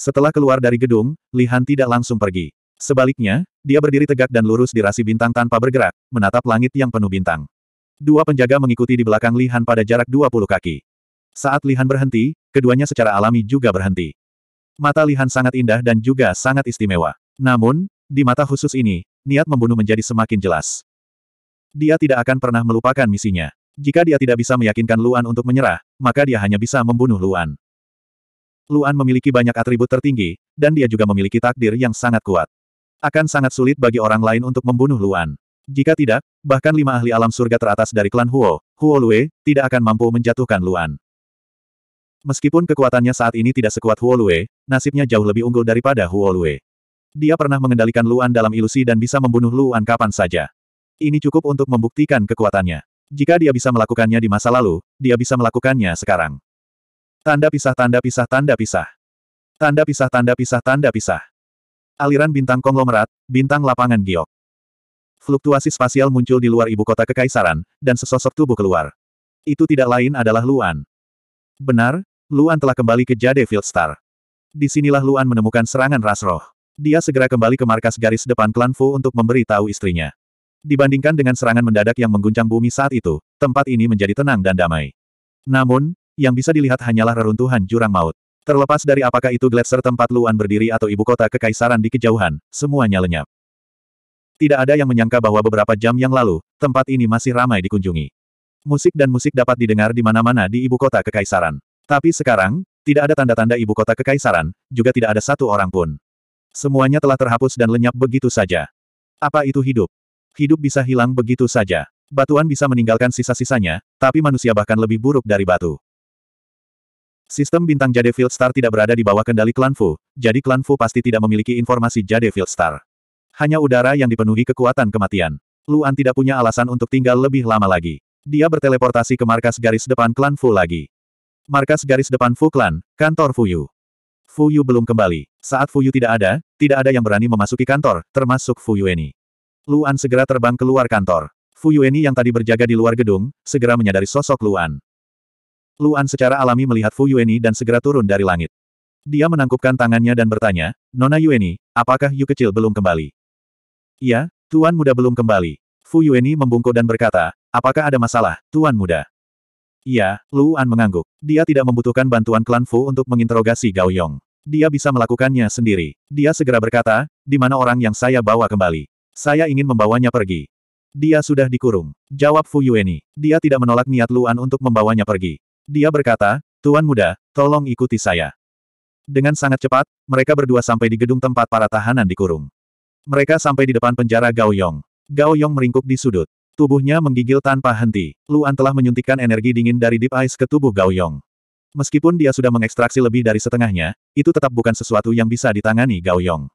Setelah keluar dari gedung, Lihan tidak langsung pergi. Sebaliknya, dia berdiri tegak dan lurus di rasi bintang tanpa bergerak, menatap langit yang penuh bintang. Dua penjaga mengikuti di belakang Lihan pada jarak 20 kaki. Saat Lihan berhenti, keduanya secara alami juga berhenti. Mata Lihan sangat indah dan juga sangat istimewa. Namun, di mata khusus ini, niat membunuh menjadi semakin jelas. Dia tidak akan pernah melupakan misinya. Jika dia tidak bisa meyakinkan Luan untuk menyerah, maka dia hanya bisa membunuh Luan. Luan memiliki banyak atribut tertinggi, dan dia juga memiliki takdir yang sangat kuat. Akan sangat sulit bagi orang lain untuk membunuh Luan. Jika tidak, bahkan lima ahli alam surga teratas dari klan Huo, Huo Lue, tidak akan mampu menjatuhkan Luan. Meskipun kekuatannya saat ini tidak sekuat Huo Lue, nasibnya jauh lebih unggul daripada Huo Lue. Dia pernah mengendalikan Luan dalam ilusi dan bisa membunuh Luan kapan saja. Ini cukup untuk membuktikan kekuatannya. Jika dia bisa melakukannya di masa lalu, dia bisa melakukannya sekarang. Tanda pisah tanda pisah tanda pisah. Tanda pisah tanda pisah tanda pisah. Aliran bintang konglomerat, bintang lapangan giok. Fluktuasi spasial muncul di luar ibu kota kekaisaran, dan sesosok tubuh keluar. Itu tidak lain adalah Luan. Benar, Luan telah kembali ke Jade Fieldstar. Disinilah Luan menemukan serangan Rasroh. Dia segera kembali ke markas garis depan klan Fu untuk memberi tahu istrinya. Dibandingkan dengan serangan mendadak yang mengguncang bumi saat itu, tempat ini menjadi tenang dan damai. Namun, yang bisa dilihat hanyalah reruntuhan jurang maut. Terlepas dari apakah itu gletser tempat Luan berdiri atau ibu kota kekaisaran di kejauhan, semuanya lenyap. Tidak ada yang menyangka bahwa beberapa jam yang lalu, tempat ini masih ramai dikunjungi. Musik dan musik dapat didengar di mana-mana di ibu kota kekaisaran. Tapi sekarang, tidak ada tanda-tanda ibu kota kekaisaran, juga tidak ada satu orang pun. Semuanya telah terhapus dan lenyap begitu saja. Apa itu hidup? Hidup bisa hilang begitu saja. Batuan bisa meninggalkan sisa-sisanya, tapi manusia bahkan lebih buruk dari batu. Sistem bintang Jade Field Star tidak berada di bawah kendali klan Fu, jadi klan Fu pasti tidak memiliki informasi Jade Field Star. Hanya udara yang dipenuhi kekuatan kematian. Luan tidak punya alasan untuk tinggal lebih lama lagi. Dia berteleportasi ke markas garis depan klan Fu lagi. Markas garis depan Fu klan, kantor Fu Yu. Fu Yu belum kembali. Saat Fu Yu tidak ada, tidak ada yang berani memasuki kantor, termasuk Fu Fuyueni. Luan segera terbang keluar kantor. Fu Eni yang tadi berjaga di luar gedung, segera menyadari sosok Luan. Luan secara alami melihat Fu Yueni dan segera turun dari langit. Dia menangkupkan tangannya dan bertanya, Nona Yueni, apakah Yu kecil belum kembali? Iya, Tuan Muda belum kembali. Fu Yueni membungkuk dan berkata, apakah ada masalah, Tuan Muda? Iya, Luan mengangguk. Dia tidak membutuhkan bantuan klan Fu untuk menginterogasi Gao Yong. Dia bisa melakukannya sendiri. Dia segera berkata, di mana orang yang saya bawa kembali? Saya ingin membawanya pergi. Dia sudah dikurung. Jawab Fu Yueni. Dia tidak menolak niat Luan untuk membawanya pergi. Dia berkata, Tuan muda, tolong ikuti saya. Dengan sangat cepat, mereka berdua sampai di gedung tempat para tahanan dikurung. Mereka sampai di depan penjara Gao Yong. Gao Yong meringkuk di sudut. Tubuhnya menggigil tanpa henti. Luan telah menyuntikkan energi dingin dari Deep Ice ke tubuh Gao Yong. Meskipun dia sudah mengekstraksi lebih dari setengahnya, itu tetap bukan sesuatu yang bisa ditangani Gao Yong.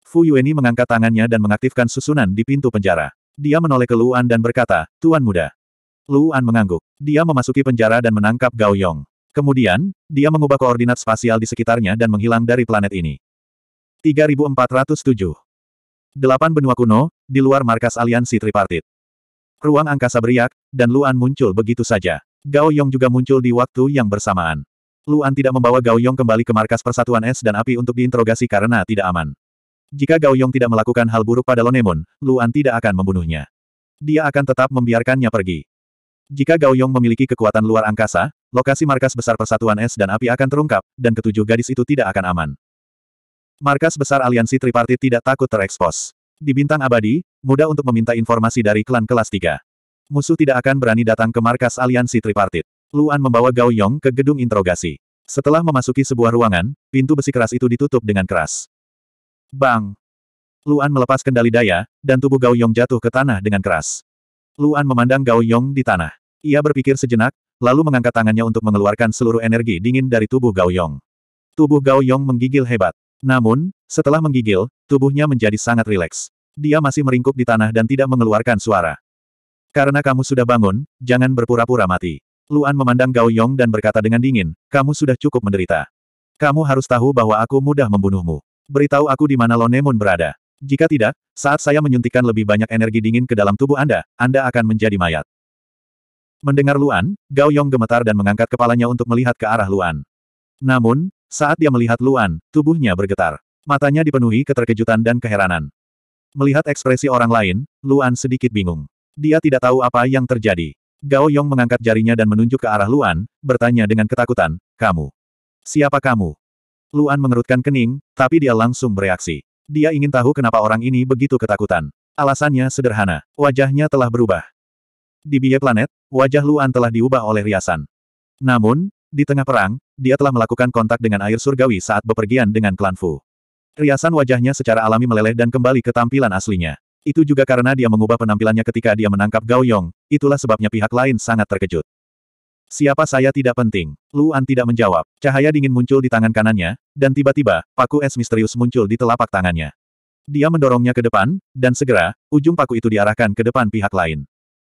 Fu Yueni mengangkat tangannya dan mengaktifkan susunan di pintu penjara. Dia menoleh ke Luan dan berkata, Tuan muda, Luan mengangguk. Dia memasuki penjara dan menangkap Gao Yong. Kemudian, dia mengubah koordinat spasial di sekitarnya dan menghilang dari planet ini. 3407. Delapan benua kuno, di luar markas aliansi tripartit. Ruang angkasa beriak, dan Luan muncul begitu saja. Gao Yong juga muncul di waktu yang bersamaan. Luan tidak membawa Gao Yong kembali ke markas persatuan es dan api untuk diinterogasi karena tidak aman. Jika Gao Yong tidak melakukan hal buruk pada Lonemon, Luan tidak akan membunuhnya. Dia akan tetap membiarkannya pergi. Jika Gao Yong memiliki kekuatan luar angkasa, lokasi markas besar persatuan es dan api akan terungkap, dan ketujuh gadis itu tidak akan aman. Markas besar aliansi tripartit tidak takut terekspos. Di bintang abadi, mudah untuk meminta informasi dari klan kelas 3. Musuh tidak akan berani datang ke markas aliansi tripartit. Luan membawa Gao Yong ke gedung interogasi. Setelah memasuki sebuah ruangan, pintu besi keras itu ditutup dengan keras. Bang! Luan melepas kendali daya, dan tubuh Gao Yong jatuh ke tanah dengan keras. Luan memandang Gao Yong di tanah. Ia berpikir sejenak, lalu mengangkat tangannya untuk mengeluarkan seluruh energi dingin dari tubuh Gao Yong. Tubuh Gao Yong menggigil hebat. Namun, setelah menggigil, tubuhnya menjadi sangat rileks. Dia masih meringkuk di tanah dan tidak mengeluarkan suara. Karena kamu sudah bangun, jangan berpura-pura mati. Luan memandang Gao Yong dan berkata dengan dingin, kamu sudah cukup menderita. Kamu harus tahu bahwa aku mudah membunuhmu. Beritahu aku di mana Lone Moon berada. Jika tidak, saat saya menyuntikkan lebih banyak energi dingin ke dalam tubuh Anda, Anda akan menjadi mayat. Mendengar Luan, Gao Yong gemetar dan mengangkat kepalanya untuk melihat ke arah Luan. Namun, saat dia melihat Luan, tubuhnya bergetar. Matanya dipenuhi keterkejutan dan keheranan. Melihat ekspresi orang lain, Luan sedikit bingung. Dia tidak tahu apa yang terjadi. Gao Yong mengangkat jarinya dan menunjuk ke arah Luan, bertanya dengan ketakutan, Kamu? Siapa kamu? Luan mengerutkan kening, tapi dia langsung bereaksi. Dia ingin tahu kenapa orang ini begitu ketakutan. Alasannya sederhana, wajahnya telah berubah. Di biaya planet, wajah Luan telah diubah oleh riasan. Namun, di tengah perang, dia telah melakukan kontak dengan air surgawi saat bepergian dengan klan Fu. Riasan wajahnya secara alami meleleh dan kembali ke tampilan aslinya. Itu juga karena dia mengubah penampilannya ketika dia menangkap Gao Yong, itulah sebabnya pihak lain sangat terkejut. Siapa saya tidak penting. Luan tidak menjawab. Cahaya dingin muncul di tangan kanannya, dan tiba-tiba, paku es misterius muncul di telapak tangannya. Dia mendorongnya ke depan, dan segera, ujung paku itu diarahkan ke depan pihak lain.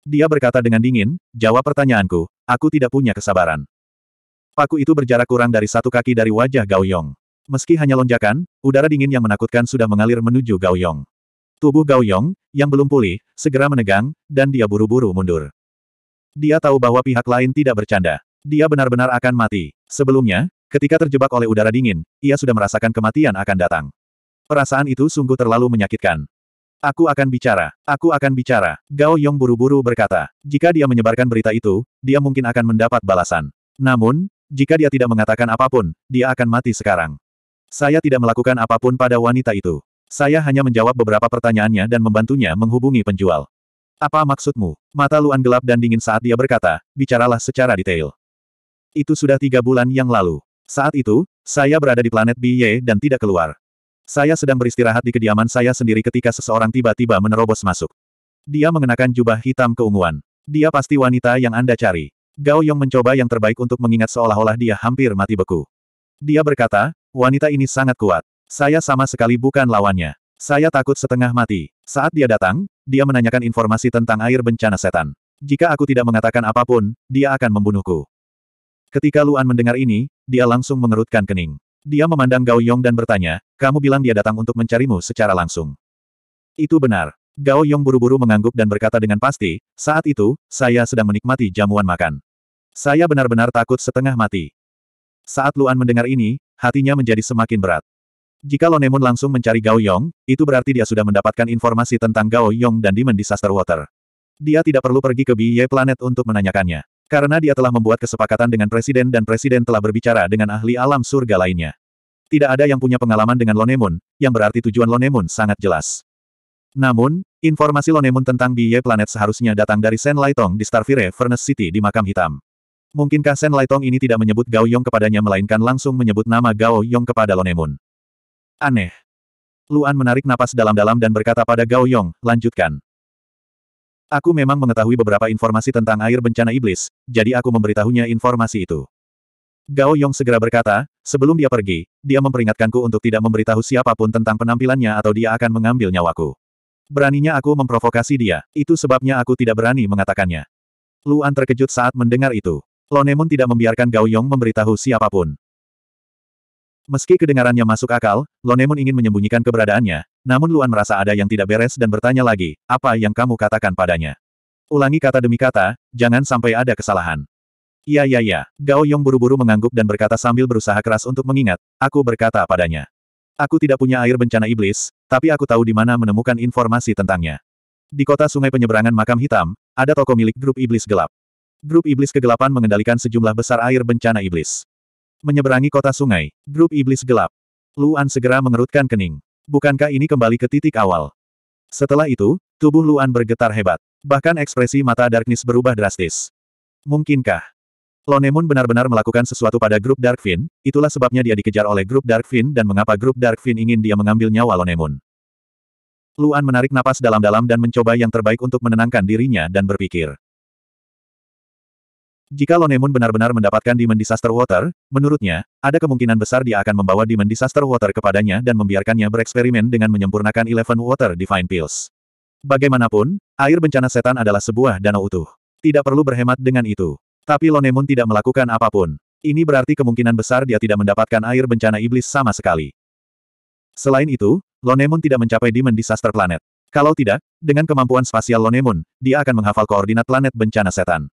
Dia berkata dengan dingin, jawab pertanyaanku, aku tidak punya kesabaran. Paku itu berjarak kurang dari satu kaki dari wajah Gao Yong. Meski hanya lonjakan, udara dingin yang menakutkan sudah mengalir menuju Gao Yong. Tubuh Gao Yong, yang belum pulih, segera menegang, dan dia buru-buru mundur. Dia tahu bahwa pihak lain tidak bercanda. Dia benar-benar akan mati. Sebelumnya, ketika terjebak oleh udara dingin, ia sudah merasakan kematian akan datang. Perasaan itu sungguh terlalu menyakitkan. Aku akan bicara, aku akan bicara. Gao Yong buru-buru berkata, jika dia menyebarkan berita itu, dia mungkin akan mendapat balasan. Namun, jika dia tidak mengatakan apapun, dia akan mati sekarang. Saya tidak melakukan apapun pada wanita itu. Saya hanya menjawab beberapa pertanyaannya dan membantunya menghubungi penjual. Apa maksudmu? Mata Luan gelap dan dingin saat dia berkata, bicaralah secara detail. Itu sudah tiga bulan yang lalu. Saat itu, saya berada di planet Biye dan tidak keluar. Saya sedang beristirahat di kediaman saya sendiri ketika seseorang tiba-tiba menerobos masuk. Dia mengenakan jubah hitam keunguan. Dia pasti wanita yang Anda cari. Gao Yong mencoba yang terbaik untuk mengingat seolah-olah dia hampir mati beku. Dia berkata, wanita ini sangat kuat. Saya sama sekali bukan lawannya. Saya takut setengah mati. Saat dia datang, dia menanyakan informasi tentang air bencana setan. Jika aku tidak mengatakan apapun, dia akan membunuhku. Ketika Luan mendengar ini, dia langsung mengerutkan kening. Dia memandang Gao Yong dan bertanya, kamu bilang dia datang untuk mencarimu secara langsung. Itu benar. Gao Yong buru-buru mengangguk dan berkata dengan pasti, saat itu, saya sedang menikmati jamuan makan. Saya benar-benar takut setengah mati. Saat Luan mendengar ini, hatinya menjadi semakin berat. Jika Lonemon langsung mencari Gao Yong, itu berarti dia sudah mendapatkan informasi tentang Gao Yong dan Demon Disaster Water. Dia tidak perlu pergi ke Biye Planet untuk menanyakannya. Karena dia telah membuat kesepakatan dengan Presiden dan Presiden telah berbicara dengan ahli alam surga lainnya. Tidak ada yang punya pengalaman dengan Lonemun, yang berarti tujuan Lonemun sangat jelas. Namun, informasi Lonemun tentang Biye Planet seharusnya datang dari Sen Laitong di Starfire Furnace City di Makam Hitam. Mungkinkah Sen Laitong ini tidak menyebut Gao Yong kepadanya melainkan langsung menyebut nama Gao Yong kepada Lonemun. Aneh. Luan menarik napas dalam-dalam dan berkata pada Gao Yong, lanjutkan. Aku memang mengetahui beberapa informasi tentang air bencana iblis, jadi aku memberitahunya informasi itu. Gao Yong segera berkata, sebelum dia pergi, dia memperingatkanku untuk tidak memberitahu siapapun tentang penampilannya atau dia akan mengambil nyawaku. Beraninya aku memprovokasi dia, itu sebabnya aku tidak berani mengatakannya. Luan terkejut saat mendengar itu. pun tidak membiarkan Gao Yong memberitahu siapapun. Meski kedengarannya masuk akal, Lonemon ingin menyembunyikan keberadaannya, namun Luan merasa ada yang tidak beres dan bertanya lagi, apa yang kamu katakan padanya? Ulangi kata demi kata, jangan sampai ada kesalahan. Iya iya iya, Gao Yong buru-buru mengangguk dan berkata sambil berusaha keras untuk mengingat, aku berkata padanya. Aku tidak punya air bencana iblis, tapi aku tahu di mana menemukan informasi tentangnya. Di kota sungai penyeberangan makam hitam, ada toko milik grup iblis gelap. Grup iblis kegelapan mengendalikan sejumlah besar air bencana iblis. Menyeberangi kota sungai, grup iblis gelap. Luan segera mengerutkan kening. Bukankah ini kembali ke titik awal? Setelah itu, tubuh Luan bergetar hebat. Bahkan ekspresi mata Darkness berubah drastis. Mungkinkah? Lonemun benar-benar melakukan sesuatu pada grup Darkfin, itulah sebabnya dia dikejar oleh grup Darkfin dan mengapa grup Darkfin ingin dia mengambil nyawa Lonemun. Luan menarik napas dalam-dalam dan mencoba yang terbaik untuk menenangkan dirinya dan berpikir. Jika Lonemun benar-benar mendapatkan Demon Disaster Water, menurutnya, ada kemungkinan besar dia akan membawa Demon Disaster Water kepadanya dan membiarkannya bereksperimen dengan menyempurnakan Eleven Water Divine Pills. Bagaimanapun, air bencana setan adalah sebuah danau utuh. Tidak perlu berhemat dengan itu. Tapi Lonemun tidak melakukan apapun. Ini berarti kemungkinan besar dia tidak mendapatkan air bencana iblis sama sekali. Selain itu, Lonemun tidak mencapai Demon Disaster Planet. Kalau tidak, dengan kemampuan spasial Lonemun, dia akan menghafal koordinat planet bencana setan.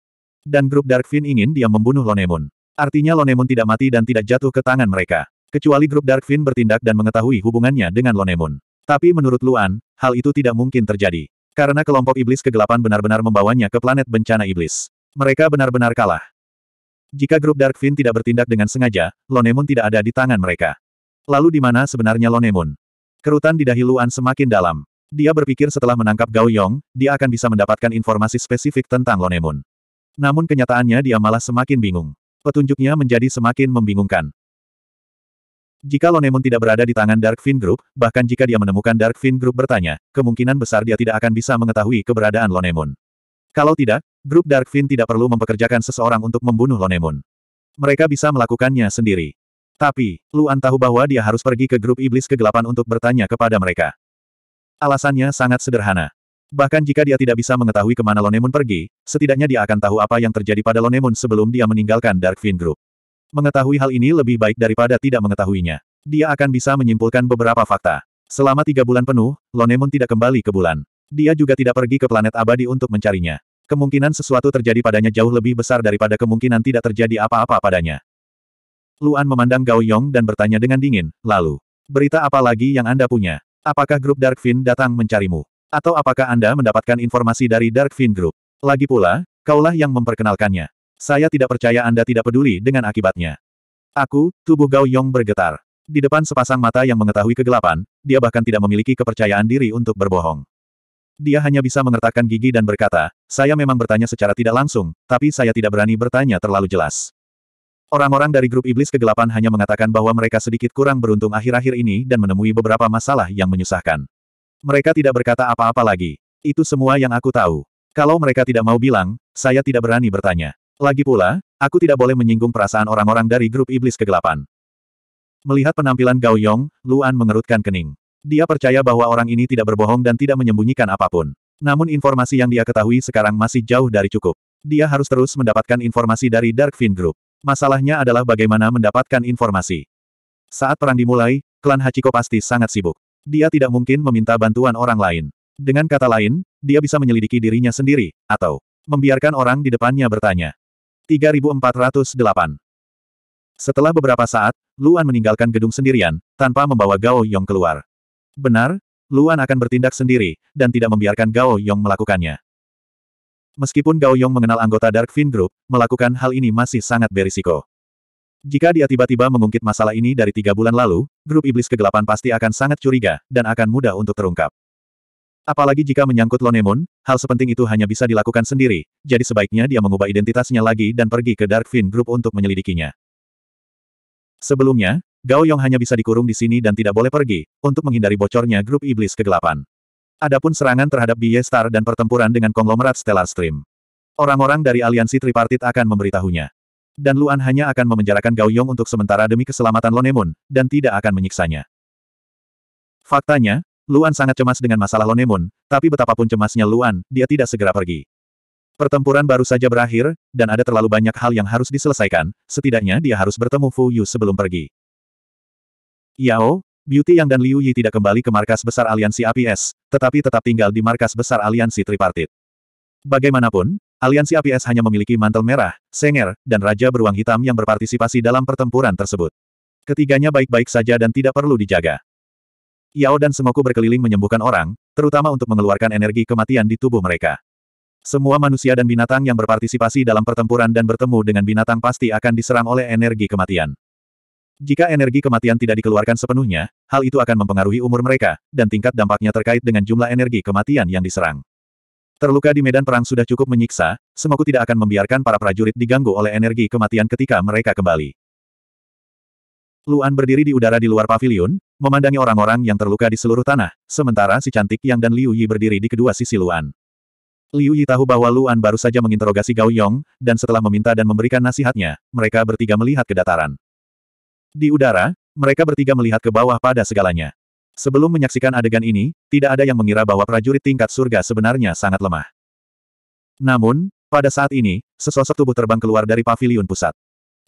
Dan grup Darkfin ingin dia membunuh Lonemun. Artinya Lonemun tidak mati dan tidak jatuh ke tangan mereka. Kecuali grup Darkfin bertindak dan mengetahui hubungannya dengan Lonemun. Tapi menurut Luan, hal itu tidak mungkin terjadi. Karena kelompok iblis kegelapan benar-benar membawanya ke planet bencana iblis. Mereka benar-benar kalah. Jika grup Darkfin tidak bertindak dengan sengaja, Lonemun tidak ada di tangan mereka. Lalu di mana sebenarnya Lonemun? Kerutan di dahi Luan semakin dalam. Dia berpikir setelah menangkap Gao Yong, dia akan bisa mendapatkan informasi spesifik tentang Lonemun. Namun kenyataannya dia malah semakin bingung. Petunjuknya menjadi semakin membingungkan. Jika Lonemon tidak berada di tangan Dark Fin Group, bahkan jika dia menemukan Dark Fin Group bertanya, kemungkinan besar dia tidak akan bisa mengetahui keberadaan Lonemon. Kalau tidak, grup Dark Fin tidak perlu mempekerjakan seseorang untuk membunuh Lonemon. Mereka bisa melakukannya sendiri. Tapi, Luan tahu bahwa dia harus pergi ke grup iblis kegelapan untuk bertanya kepada mereka. Alasannya sangat sederhana. Bahkan jika dia tidak bisa mengetahui kemana Lonemun pergi, setidaknya dia akan tahu apa yang terjadi pada Lonemun sebelum dia meninggalkan Darkfin Group. Mengetahui hal ini lebih baik daripada tidak mengetahuinya. Dia akan bisa menyimpulkan beberapa fakta. Selama tiga bulan penuh, Lonemun tidak kembali ke bulan. Dia juga tidak pergi ke planet abadi untuk mencarinya. Kemungkinan sesuatu terjadi padanya jauh lebih besar daripada kemungkinan tidak terjadi apa-apa padanya. Luan memandang Gao Yong dan bertanya dengan dingin, lalu, berita apa lagi yang Anda punya? Apakah grup Darkfin datang mencarimu? Atau apakah Anda mendapatkan informasi dari Dark Fin Group? Lagi pula, kaulah yang memperkenalkannya. Saya tidak percaya Anda tidak peduli dengan akibatnya. Aku, tubuh Gao Yong bergetar. Di depan sepasang mata yang mengetahui kegelapan, dia bahkan tidak memiliki kepercayaan diri untuk berbohong. Dia hanya bisa mengertakkan gigi dan berkata, saya memang bertanya secara tidak langsung, tapi saya tidak berani bertanya terlalu jelas. Orang-orang dari grup iblis kegelapan hanya mengatakan bahwa mereka sedikit kurang beruntung akhir-akhir ini dan menemui beberapa masalah yang menyusahkan. Mereka tidak berkata apa-apa lagi. Itu semua yang aku tahu. Kalau mereka tidak mau bilang, saya tidak berani bertanya. Lagi pula, aku tidak boleh menyinggung perasaan orang-orang dari grup iblis kegelapan. Melihat penampilan Gao Yong, Luan mengerutkan kening. Dia percaya bahwa orang ini tidak berbohong dan tidak menyembunyikan apapun. Namun informasi yang dia ketahui sekarang masih jauh dari cukup. Dia harus terus mendapatkan informasi dari Dark Fin Group. Masalahnya adalah bagaimana mendapatkan informasi. Saat perang dimulai, klan Hachiko pasti sangat sibuk. Dia tidak mungkin meminta bantuan orang lain. Dengan kata lain, dia bisa menyelidiki dirinya sendiri, atau membiarkan orang di depannya bertanya. 3408 Setelah beberapa saat, Luan meninggalkan gedung sendirian, tanpa membawa Gao Yong keluar. Benar, Luan akan bertindak sendiri, dan tidak membiarkan Gao Yong melakukannya. Meskipun Gao Yong mengenal anggota Dark Fin Group, melakukan hal ini masih sangat berisiko. Jika dia tiba-tiba mengungkit masalah ini dari tiga bulan lalu, grup iblis kegelapan pasti akan sangat curiga, dan akan mudah untuk terungkap. Apalagi jika menyangkut Lonemon, hal sepenting itu hanya bisa dilakukan sendiri, jadi sebaiknya dia mengubah identitasnya lagi dan pergi ke Darkfin Group untuk menyelidikinya. Sebelumnya, Gao Yong hanya bisa dikurung di sini dan tidak boleh pergi, untuk menghindari bocornya grup iblis kegelapan. Adapun serangan terhadap Biye Star dan pertempuran dengan konglomerat Stellar Stream. Orang-orang dari aliansi tripartit akan memberitahunya. Dan Luan hanya akan memenjarakan Gao Yong untuk sementara demi keselamatan Lonemun, dan tidak akan menyiksanya. Faktanya, Luan sangat cemas dengan masalah Lonemun, tapi betapapun cemasnya Luan, dia tidak segera pergi. Pertempuran baru saja berakhir, dan ada terlalu banyak hal yang harus diselesaikan, setidaknya dia harus bertemu Fu Yu sebelum pergi. Yao, Beauty Yang dan Liu Yi tidak kembali ke markas besar aliansi APS, tetapi tetap tinggal di markas besar aliansi tripartit. Bagaimanapun, Aliansi APS hanya memiliki mantel merah, senger, dan raja beruang hitam yang berpartisipasi dalam pertempuran tersebut. Ketiganya baik-baik saja dan tidak perlu dijaga. Yao dan Semoku berkeliling menyembuhkan orang, terutama untuk mengeluarkan energi kematian di tubuh mereka. Semua manusia dan binatang yang berpartisipasi dalam pertempuran dan bertemu dengan binatang pasti akan diserang oleh energi kematian. Jika energi kematian tidak dikeluarkan sepenuhnya, hal itu akan mempengaruhi umur mereka, dan tingkat dampaknya terkait dengan jumlah energi kematian yang diserang. Terluka di medan perang sudah cukup menyiksa, Semoku tidak akan membiarkan para prajurit diganggu oleh energi kematian ketika mereka kembali. Luan berdiri di udara di luar pavilion, memandangi orang-orang yang terluka di seluruh tanah, sementara si cantik Yang dan Liu Yi berdiri di kedua sisi Luan. Liu Yi tahu bahwa Luan baru saja menginterogasi Gao Yong, dan setelah meminta dan memberikan nasihatnya, mereka bertiga melihat ke dataran. Di udara, mereka bertiga melihat ke bawah pada segalanya. Sebelum menyaksikan adegan ini, tidak ada yang mengira bahwa prajurit tingkat surga sebenarnya sangat lemah. Namun, pada saat ini, sesosok tubuh terbang keluar dari pavilion pusat.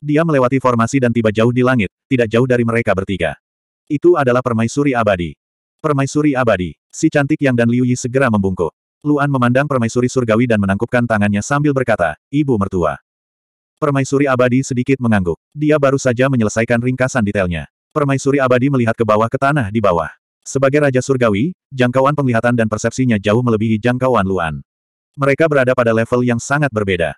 Dia melewati formasi dan tiba jauh di langit, tidak jauh dari mereka bertiga. Itu adalah permaisuri abadi. Permaisuri abadi, si cantik yang dan Liu Yi segera membungkuk. Luan memandang permaisuri surgawi dan menangkupkan tangannya sambil berkata, Ibu mertua. Permaisuri abadi sedikit mengangguk. Dia baru saja menyelesaikan ringkasan detailnya permaisuri abadi melihat ke bawah ke tanah di bawah. Sebagai Raja Surgawi, jangkauan penglihatan dan persepsinya jauh melebihi jangkauan Luan. Mereka berada pada level yang sangat berbeda.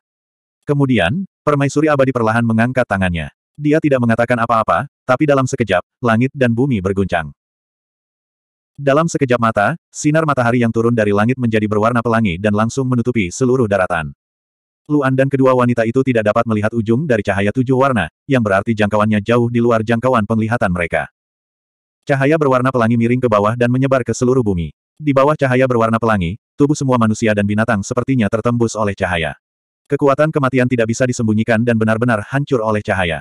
Kemudian, permaisuri abadi perlahan mengangkat tangannya. Dia tidak mengatakan apa-apa, tapi dalam sekejap, langit dan bumi berguncang. Dalam sekejap mata, sinar matahari yang turun dari langit menjadi berwarna pelangi dan langsung menutupi seluruh daratan. Luan dan kedua wanita itu tidak dapat melihat ujung dari cahaya tujuh warna, yang berarti jangkauannya jauh di luar jangkauan penglihatan mereka. Cahaya berwarna pelangi miring ke bawah dan menyebar ke seluruh bumi. Di bawah cahaya berwarna pelangi, tubuh semua manusia dan binatang sepertinya tertembus oleh cahaya. Kekuatan kematian tidak bisa disembunyikan dan benar-benar hancur oleh cahaya.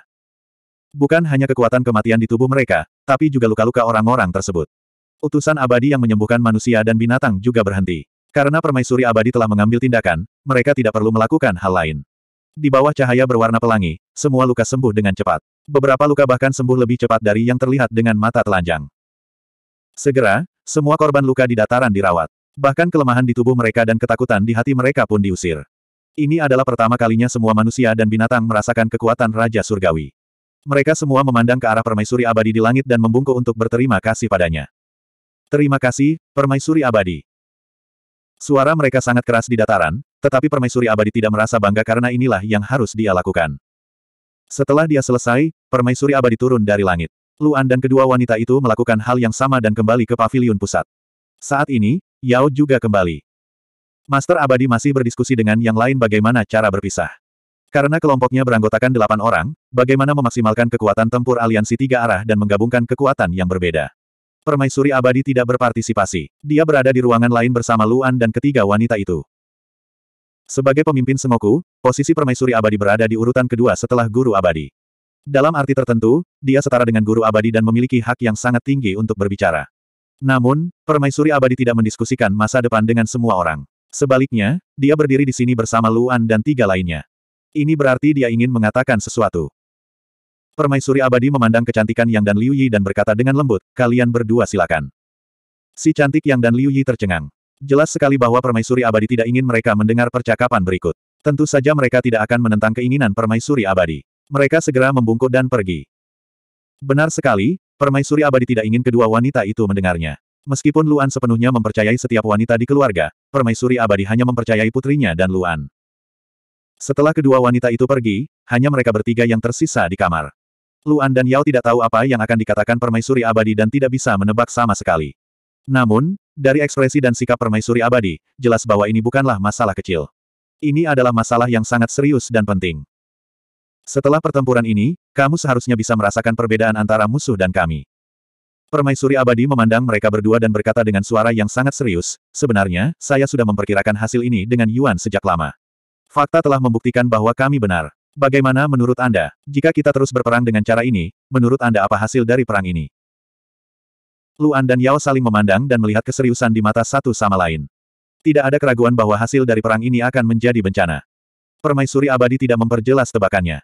Bukan hanya kekuatan kematian di tubuh mereka, tapi juga luka-luka orang-orang tersebut. Utusan abadi yang menyembuhkan manusia dan binatang juga berhenti. Karena permaisuri abadi telah mengambil tindakan, mereka tidak perlu melakukan hal lain. Di bawah cahaya berwarna pelangi, semua luka sembuh dengan cepat. Beberapa luka bahkan sembuh lebih cepat dari yang terlihat dengan mata telanjang. Segera, semua korban luka di dataran dirawat. Bahkan kelemahan di tubuh mereka dan ketakutan di hati mereka pun diusir. Ini adalah pertama kalinya semua manusia dan binatang merasakan kekuatan Raja Surgawi. Mereka semua memandang ke arah permaisuri abadi di langit dan membungkuk untuk berterima kasih padanya. Terima kasih, permaisuri abadi. Suara mereka sangat keras di dataran, tetapi permaisuri abadi tidak merasa bangga karena inilah yang harus dia lakukan. Setelah dia selesai, permaisuri abadi turun dari langit. Luan dan kedua wanita itu melakukan hal yang sama dan kembali ke pavilion pusat. Saat ini, Yao juga kembali. Master Abadi masih berdiskusi dengan yang lain bagaimana cara berpisah. Karena kelompoknya beranggotakan delapan orang, bagaimana memaksimalkan kekuatan tempur aliansi tiga arah dan menggabungkan kekuatan yang berbeda permaisuri abadi tidak berpartisipasi. Dia berada di ruangan lain bersama Luan dan ketiga wanita itu. Sebagai pemimpin semoku, posisi permaisuri abadi berada di urutan kedua setelah guru abadi. Dalam arti tertentu, dia setara dengan guru abadi dan memiliki hak yang sangat tinggi untuk berbicara. Namun, permaisuri abadi tidak mendiskusikan masa depan dengan semua orang. Sebaliknya, dia berdiri di sini bersama Luan dan tiga lainnya. Ini berarti dia ingin mengatakan sesuatu. Permaisuri abadi memandang kecantikan Yang dan Liu Yi dan berkata dengan lembut, kalian berdua silakan. Si cantik Yang dan Liu Yi tercengang. Jelas sekali bahwa permaisuri abadi tidak ingin mereka mendengar percakapan berikut. Tentu saja mereka tidak akan menentang keinginan permaisuri abadi. Mereka segera membungkuk dan pergi. Benar sekali, permaisuri abadi tidak ingin kedua wanita itu mendengarnya. Meskipun Luan sepenuhnya mempercayai setiap wanita di keluarga, permaisuri abadi hanya mempercayai putrinya dan Luan. Setelah kedua wanita itu pergi, hanya mereka bertiga yang tersisa di kamar. Luan dan Yao tidak tahu apa yang akan dikatakan permaisuri abadi dan tidak bisa menebak sama sekali. Namun, dari ekspresi dan sikap permaisuri abadi, jelas bahwa ini bukanlah masalah kecil. Ini adalah masalah yang sangat serius dan penting. Setelah pertempuran ini, kamu seharusnya bisa merasakan perbedaan antara musuh dan kami. Permaisuri abadi memandang mereka berdua dan berkata dengan suara yang sangat serius, sebenarnya, saya sudah memperkirakan hasil ini dengan Yuan sejak lama. Fakta telah membuktikan bahwa kami benar. Bagaimana menurut Anda, jika kita terus berperang dengan cara ini, menurut Anda apa hasil dari perang ini? Luan dan Yao saling memandang dan melihat keseriusan di mata satu sama lain. Tidak ada keraguan bahwa hasil dari perang ini akan menjadi bencana. Permaisuri abadi tidak memperjelas tebakannya.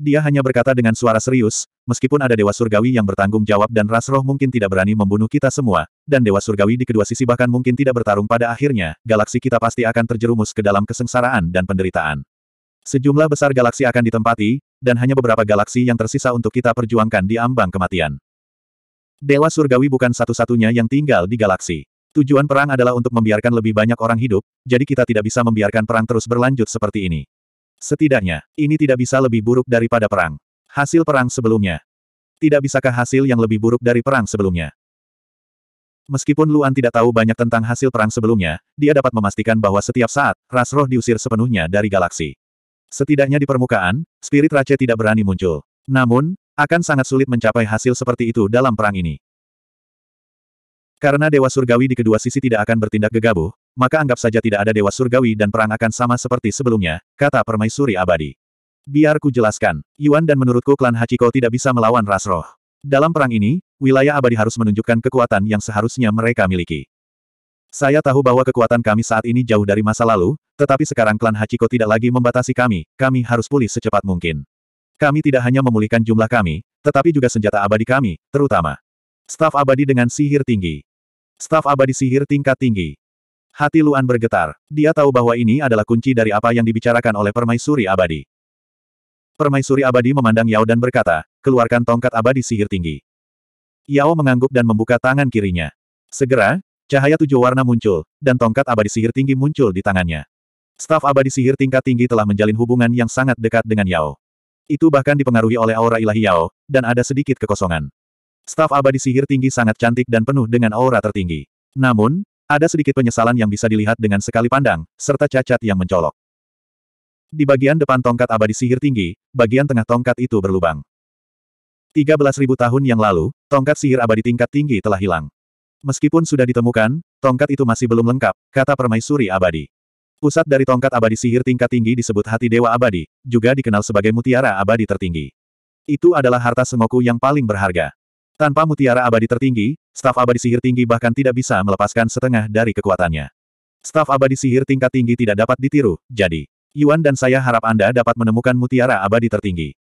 Dia hanya berkata dengan suara serius, meskipun ada Dewa Surgawi yang bertanggung jawab dan ras roh mungkin tidak berani membunuh kita semua, dan Dewa Surgawi di kedua sisi bahkan mungkin tidak bertarung pada akhirnya, galaksi kita pasti akan terjerumus ke dalam kesengsaraan dan penderitaan. Sejumlah besar galaksi akan ditempati, dan hanya beberapa galaksi yang tersisa untuk kita perjuangkan di ambang kematian. Dewa Surgawi bukan satu-satunya yang tinggal di galaksi. Tujuan perang adalah untuk membiarkan lebih banyak orang hidup, jadi kita tidak bisa membiarkan perang terus berlanjut seperti ini. Setidaknya, ini tidak bisa lebih buruk daripada perang. Hasil perang sebelumnya. Tidak bisakah hasil yang lebih buruk dari perang sebelumnya? Meskipun Luan tidak tahu banyak tentang hasil perang sebelumnya, dia dapat memastikan bahwa setiap saat, ras roh diusir sepenuhnya dari galaksi. Setidaknya di permukaan, spirit Rache tidak berani muncul. Namun, akan sangat sulit mencapai hasil seperti itu dalam perang ini. Karena Dewa Surgawi di kedua sisi tidak akan bertindak gegabah, maka anggap saja tidak ada Dewa Surgawi dan perang akan sama seperti sebelumnya, kata Permaisuri Abadi. Biar ku jelaskan, Yuan dan menurutku klan Hachiko tidak bisa melawan Rasroh. Dalam perang ini, wilayah abadi harus menunjukkan kekuatan yang seharusnya mereka miliki. Saya tahu bahwa kekuatan kami saat ini jauh dari masa lalu, tetapi sekarang klan Hachiko tidak lagi membatasi kami, kami harus pulih secepat mungkin. Kami tidak hanya memulihkan jumlah kami, tetapi juga senjata abadi kami, terutama. Staf abadi dengan sihir tinggi. Staf abadi sihir tingkat tinggi. Hati Luan bergetar. Dia tahu bahwa ini adalah kunci dari apa yang dibicarakan oleh permaisuri abadi. Permaisuri abadi memandang Yao dan berkata, keluarkan tongkat abadi sihir tinggi. Yao mengangguk dan membuka tangan kirinya. Segera, Cahaya tujuh warna muncul, dan tongkat abadi sihir tinggi muncul di tangannya. Staf abadi sihir tingkat tinggi telah menjalin hubungan yang sangat dekat dengan Yao. Itu bahkan dipengaruhi oleh aura ilahi Yao, dan ada sedikit kekosongan. Staf abadi sihir tinggi sangat cantik dan penuh dengan aura tertinggi. Namun, ada sedikit penyesalan yang bisa dilihat dengan sekali pandang, serta cacat yang mencolok. Di bagian depan tongkat abadi sihir tinggi, bagian tengah tongkat itu berlubang. 13.000 tahun yang lalu, tongkat sihir abadi tingkat tinggi telah hilang. Meskipun sudah ditemukan, tongkat itu masih belum lengkap, kata permaisuri abadi. Pusat dari tongkat abadi sihir tingkat tinggi disebut hati dewa abadi, juga dikenal sebagai mutiara abadi tertinggi. Itu adalah harta Sengoku yang paling berharga. Tanpa mutiara abadi tertinggi, staf abadi sihir tinggi bahkan tidak bisa melepaskan setengah dari kekuatannya. Staf abadi sihir tingkat tinggi tidak dapat ditiru, jadi, Yuan dan saya harap Anda dapat menemukan mutiara abadi tertinggi.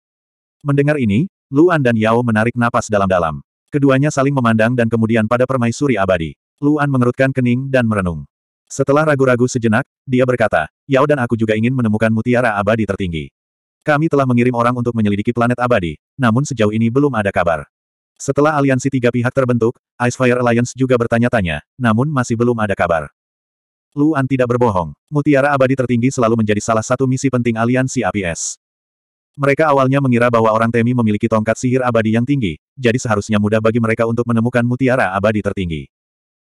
Mendengar ini, Luan dan Yao menarik napas dalam-dalam. Keduanya saling memandang dan kemudian pada permaisuri abadi. Luan mengerutkan kening dan merenung. Setelah ragu-ragu sejenak, dia berkata, Yao dan aku juga ingin menemukan mutiara abadi tertinggi. Kami telah mengirim orang untuk menyelidiki planet abadi, namun sejauh ini belum ada kabar. Setelah aliansi tiga pihak terbentuk, Icefire Alliance juga bertanya-tanya, namun masih belum ada kabar. Luan tidak berbohong. Mutiara abadi tertinggi selalu menjadi salah satu misi penting aliansi APS. Mereka awalnya mengira bahwa orang Temi memiliki tongkat sihir abadi yang tinggi, jadi seharusnya mudah bagi mereka untuk menemukan mutiara abadi tertinggi.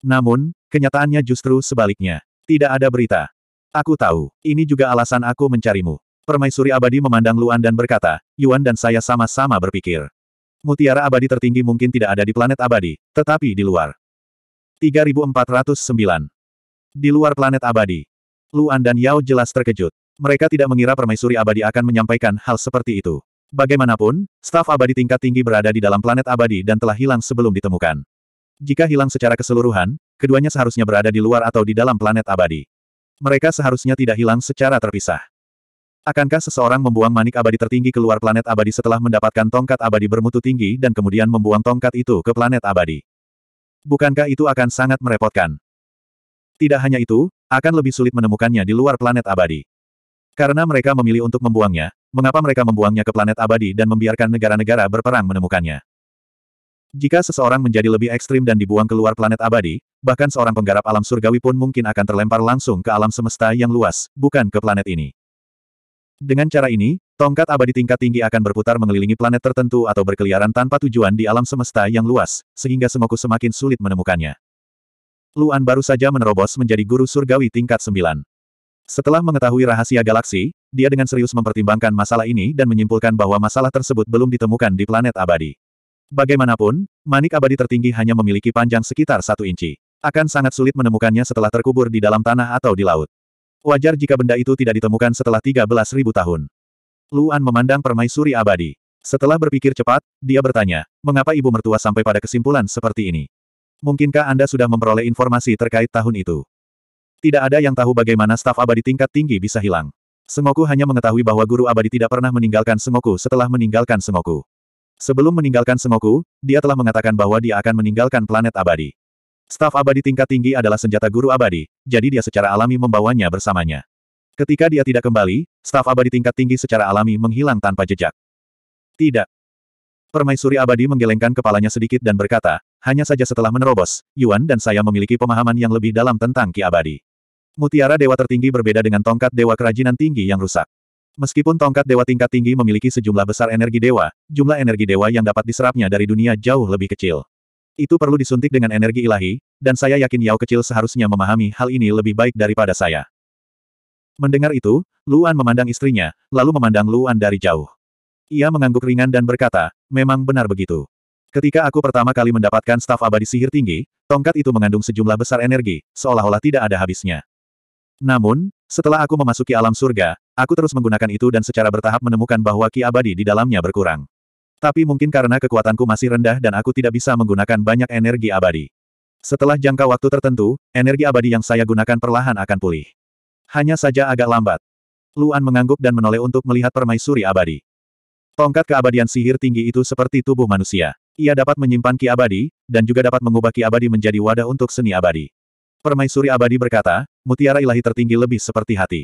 Namun, kenyataannya justru sebaliknya. Tidak ada berita. Aku tahu, ini juga alasan aku mencarimu. Permaisuri abadi memandang Luan dan berkata, Yuan dan saya sama-sama berpikir. Mutiara abadi tertinggi mungkin tidak ada di planet abadi, tetapi di luar. 3409. Di luar planet abadi. Luan dan Yao jelas terkejut. Mereka tidak mengira permaisuri abadi akan menyampaikan hal seperti itu. Bagaimanapun, staf abadi tingkat tinggi berada di dalam planet abadi dan telah hilang sebelum ditemukan. Jika hilang secara keseluruhan, keduanya seharusnya berada di luar atau di dalam planet abadi. Mereka seharusnya tidak hilang secara terpisah. Akankah seseorang membuang manik abadi tertinggi ke luar planet abadi setelah mendapatkan tongkat abadi bermutu tinggi dan kemudian membuang tongkat itu ke planet abadi? Bukankah itu akan sangat merepotkan? Tidak hanya itu, akan lebih sulit menemukannya di luar planet abadi. Karena mereka memilih untuk membuangnya, mengapa mereka membuangnya ke planet abadi dan membiarkan negara-negara berperang menemukannya? Jika seseorang menjadi lebih ekstrim dan dibuang keluar planet abadi, bahkan seorang penggarap alam surgawi pun mungkin akan terlempar langsung ke alam semesta yang luas, bukan ke planet ini. Dengan cara ini, tongkat abadi tingkat tinggi akan berputar mengelilingi planet tertentu atau berkeliaran tanpa tujuan di alam semesta yang luas, sehingga semoku semakin sulit menemukannya. Luan baru saja menerobos menjadi guru surgawi tingkat 9. Setelah mengetahui rahasia galaksi, dia dengan serius mempertimbangkan masalah ini dan menyimpulkan bahwa masalah tersebut belum ditemukan di planet abadi. Bagaimanapun, manik abadi tertinggi hanya memiliki panjang sekitar satu inci. Akan sangat sulit menemukannya setelah terkubur di dalam tanah atau di laut. Wajar jika benda itu tidak ditemukan setelah 13.000 tahun. Luan memandang permaisuri abadi. Setelah berpikir cepat, dia bertanya, mengapa ibu mertua sampai pada kesimpulan seperti ini? Mungkinkah Anda sudah memperoleh informasi terkait tahun itu? Tidak ada yang tahu bagaimana staf abadi tingkat tinggi bisa hilang. Sengoku hanya mengetahui bahwa guru abadi tidak pernah meninggalkan Sengoku setelah meninggalkan Sengoku. Sebelum meninggalkan Sengoku, dia telah mengatakan bahwa dia akan meninggalkan planet abadi. Staf abadi tingkat tinggi adalah senjata guru abadi, jadi dia secara alami membawanya bersamanya. Ketika dia tidak kembali, staf abadi tingkat tinggi secara alami menghilang tanpa jejak. Tidak. Permaisuri abadi menggelengkan kepalanya sedikit dan berkata, hanya saja setelah menerobos, Yuan dan saya memiliki pemahaman yang lebih dalam tentang Ki abadi. Mutiara dewa tertinggi berbeda dengan tongkat dewa kerajinan tinggi yang rusak. Meskipun tongkat dewa tingkat tinggi memiliki sejumlah besar energi dewa, jumlah energi dewa yang dapat diserapnya dari dunia jauh lebih kecil. Itu perlu disuntik dengan energi ilahi, dan saya yakin Yao kecil seharusnya memahami hal ini lebih baik daripada saya. Mendengar itu, Luan memandang istrinya, lalu memandang Luan dari jauh. Ia mengangguk ringan dan berkata, memang benar begitu. Ketika aku pertama kali mendapatkan staf abadi sihir tinggi, tongkat itu mengandung sejumlah besar energi, seolah-olah tidak ada habisnya. Namun, setelah aku memasuki alam surga, aku terus menggunakan itu dan secara bertahap menemukan bahwa ki abadi di dalamnya berkurang. Tapi mungkin karena kekuatanku masih rendah dan aku tidak bisa menggunakan banyak energi abadi. Setelah jangka waktu tertentu, energi abadi yang saya gunakan perlahan akan pulih. Hanya saja agak lambat. Luan mengangguk dan menoleh untuk melihat permaisuri abadi. Tongkat keabadian sihir tinggi itu seperti tubuh manusia. Ia dapat menyimpan ki abadi, dan juga dapat mengubah ki abadi menjadi wadah untuk seni abadi. Permaisuri abadi berkata, mutiara ilahi tertinggi lebih seperti hati.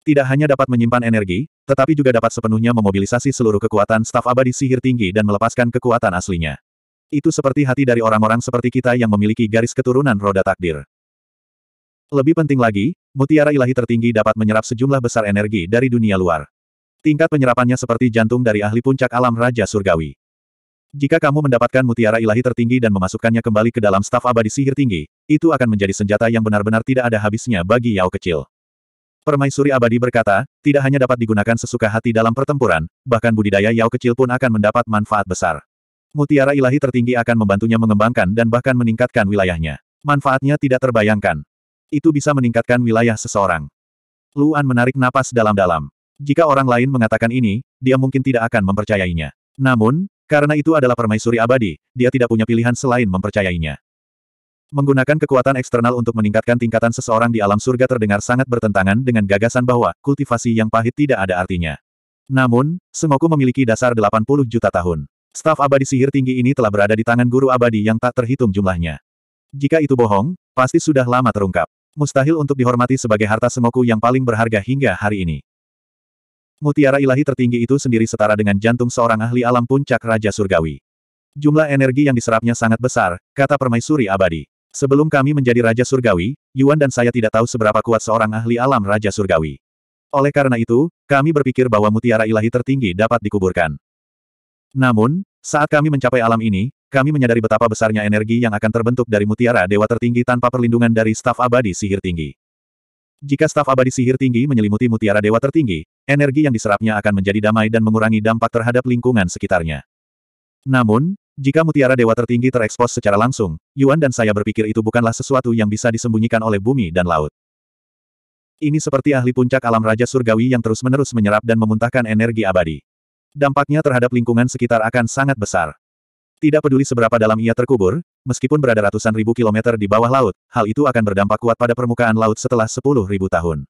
Tidak hanya dapat menyimpan energi, tetapi juga dapat sepenuhnya memobilisasi seluruh kekuatan staf abadi sihir tinggi dan melepaskan kekuatan aslinya. Itu seperti hati dari orang-orang seperti kita yang memiliki garis keturunan roda takdir. Lebih penting lagi, mutiara ilahi tertinggi dapat menyerap sejumlah besar energi dari dunia luar. Tingkat penyerapannya seperti jantung dari ahli puncak alam Raja Surgawi. Jika kamu mendapatkan mutiara ilahi tertinggi dan memasukkannya kembali ke dalam staf abadi sihir tinggi, itu akan menjadi senjata yang benar-benar tidak ada habisnya bagi Yao kecil. Permaisuri abadi berkata, tidak hanya dapat digunakan sesuka hati dalam pertempuran, bahkan budidaya Yao kecil pun akan mendapat manfaat besar. Mutiara ilahi tertinggi akan membantunya mengembangkan dan bahkan meningkatkan wilayahnya. Manfaatnya tidak terbayangkan. Itu bisa meningkatkan wilayah seseorang. Luan menarik napas dalam-dalam. Jika orang lain mengatakan ini, dia mungkin tidak akan mempercayainya. Namun, karena itu adalah permaisuri abadi, dia tidak punya pilihan selain mempercayainya. Menggunakan kekuatan eksternal untuk meningkatkan tingkatan seseorang di alam surga terdengar sangat bertentangan dengan gagasan bahwa kultivasi yang pahit tidak ada artinya. Namun, Sengoku memiliki dasar 80 juta tahun. Staf abadi sihir tinggi ini telah berada di tangan guru abadi yang tak terhitung jumlahnya. Jika itu bohong, pasti sudah lama terungkap. Mustahil untuk dihormati sebagai harta Sengoku yang paling berharga hingga hari ini. Mutiara ilahi tertinggi itu sendiri setara dengan jantung seorang ahli alam puncak Raja Surgawi. Jumlah energi yang diserapnya sangat besar, kata permaisuri abadi. Sebelum kami menjadi Raja Surgawi, Yuan dan saya tidak tahu seberapa kuat seorang ahli alam Raja Surgawi. Oleh karena itu, kami berpikir bahwa mutiara ilahi tertinggi dapat dikuburkan. Namun, saat kami mencapai alam ini, kami menyadari betapa besarnya energi yang akan terbentuk dari mutiara dewa tertinggi tanpa perlindungan dari staf abadi sihir tinggi. Jika staf abadi sihir tinggi menyelimuti mutiara dewa tertinggi, energi yang diserapnya akan menjadi damai dan mengurangi dampak terhadap lingkungan sekitarnya. Namun, jika mutiara dewa tertinggi terekspos secara langsung, Yuan dan saya berpikir itu bukanlah sesuatu yang bisa disembunyikan oleh bumi dan laut. Ini seperti ahli puncak alam Raja Surgawi yang terus-menerus menyerap dan memuntahkan energi abadi. Dampaknya terhadap lingkungan sekitar akan sangat besar. Tidak peduli seberapa dalam ia terkubur, meskipun berada ratusan ribu kilometer di bawah laut, hal itu akan berdampak kuat pada permukaan laut setelah sepuluh ribu tahun.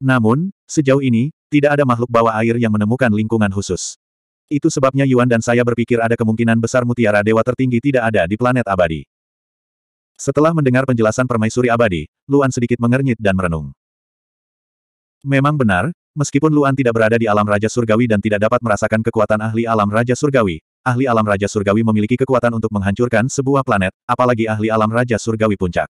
Namun, sejauh ini, tidak ada makhluk bawah air yang menemukan lingkungan khusus. Itu sebabnya Yuan dan saya berpikir ada kemungkinan besar mutiara dewa tertinggi tidak ada di planet abadi. Setelah mendengar penjelasan permaisuri abadi, Luan sedikit mengernyit dan merenung. Memang benar, meskipun Luan tidak berada di alam Raja Surgawi dan tidak dapat merasakan kekuatan ahli alam Raja Surgawi, ahli alam Raja Surgawi memiliki kekuatan untuk menghancurkan sebuah planet, apalagi ahli alam Raja Surgawi puncak.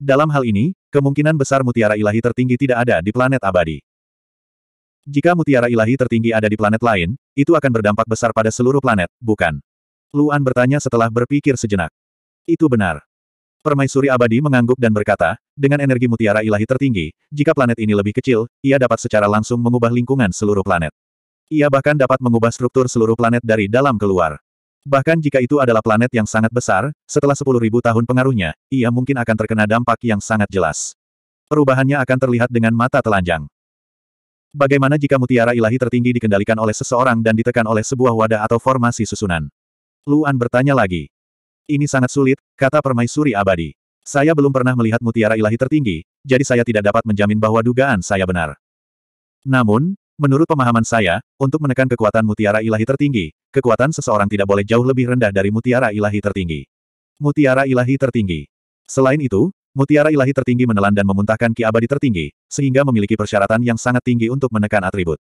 Dalam hal ini, kemungkinan besar mutiara ilahi tertinggi tidak ada di planet abadi. Jika mutiara ilahi tertinggi ada di planet lain, itu akan berdampak besar pada seluruh planet, bukan? Luan bertanya setelah berpikir sejenak. Itu benar. Permaisuri abadi mengangguk dan berkata, dengan energi mutiara ilahi tertinggi, jika planet ini lebih kecil, ia dapat secara langsung mengubah lingkungan seluruh planet. Ia bahkan dapat mengubah struktur seluruh planet dari dalam keluar. Bahkan jika itu adalah planet yang sangat besar, setelah 10.000 tahun pengaruhnya, ia mungkin akan terkena dampak yang sangat jelas. Perubahannya akan terlihat dengan mata telanjang. Bagaimana jika mutiara ilahi tertinggi dikendalikan oleh seseorang dan ditekan oleh sebuah wadah atau formasi susunan? Luan bertanya lagi. Ini sangat sulit, kata permaisuri abadi. Saya belum pernah melihat mutiara ilahi tertinggi, jadi saya tidak dapat menjamin bahwa dugaan saya benar. Namun, Menurut pemahaman saya, untuk menekan kekuatan mutiara ilahi tertinggi, kekuatan seseorang tidak boleh jauh lebih rendah dari mutiara ilahi tertinggi. Mutiara ilahi tertinggi. Selain itu, mutiara ilahi tertinggi menelan dan memuntahkan ki abadi tertinggi, sehingga memiliki persyaratan yang sangat tinggi untuk menekan atribut.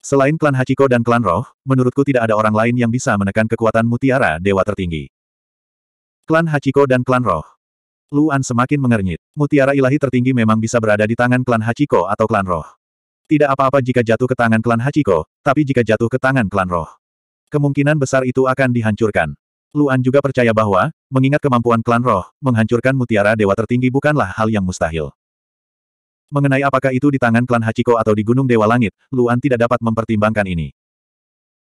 Selain klan Hachiko dan klan Roh, menurutku tidak ada orang lain yang bisa menekan kekuatan mutiara dewa tertinggi. Klan Hachiko dan klan Roh. Luan semakin mengernyit. Mutiara ilahi tertinggi memang bisa berada di tangan klan Hachiko atau klan Roh. Tidak apa-apa jika jatuh ke tangan klan Hachiko, tapi jika jatuh ke tangan klan roh. Kemungkinan besar itu akan dihancurkan. Luan juga percaya bahwa, mengingat kemampuan klan roh, menghancurkan mutiara dewa tertinggi bukanlah hal yang mustahil. Mengenai apakah itu di tangan klan Hachiko atau di Gunung Dewa Langit, Luan tidak dapat mempertimbangkan ini.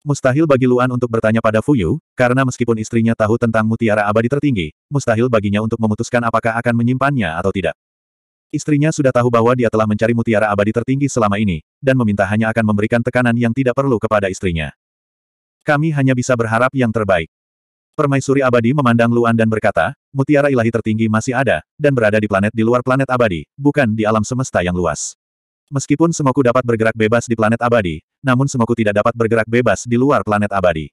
Mustahil bagi Luan untuk bertanya pada Fuyu, karena meskipun istrinya tahu tentang mutiara abadi tertinggi, mustahil baginya untuk memutuskan apakah akan menyimpannya atau tidak. Istrinya sudah tahu bahwa dia telah mencari mutiara abadi tertinggi selama ini, dan meminta hanya akan memberikan tekanan yang tidak perlu kepada istrinya. Kami hanya bisa berharap yang terbaik. Permaisuri abadi memandang Luan dan berkata, mutiara ilahi tertinggi masih ada, dan berada di planet di luar planet abadi, bukan di alam semesta yang luas. Meskipun Semoku dapat bergerak bebas di planet abadi, namun Semoku tidak dapat bergerak bebas di luar planet abadi.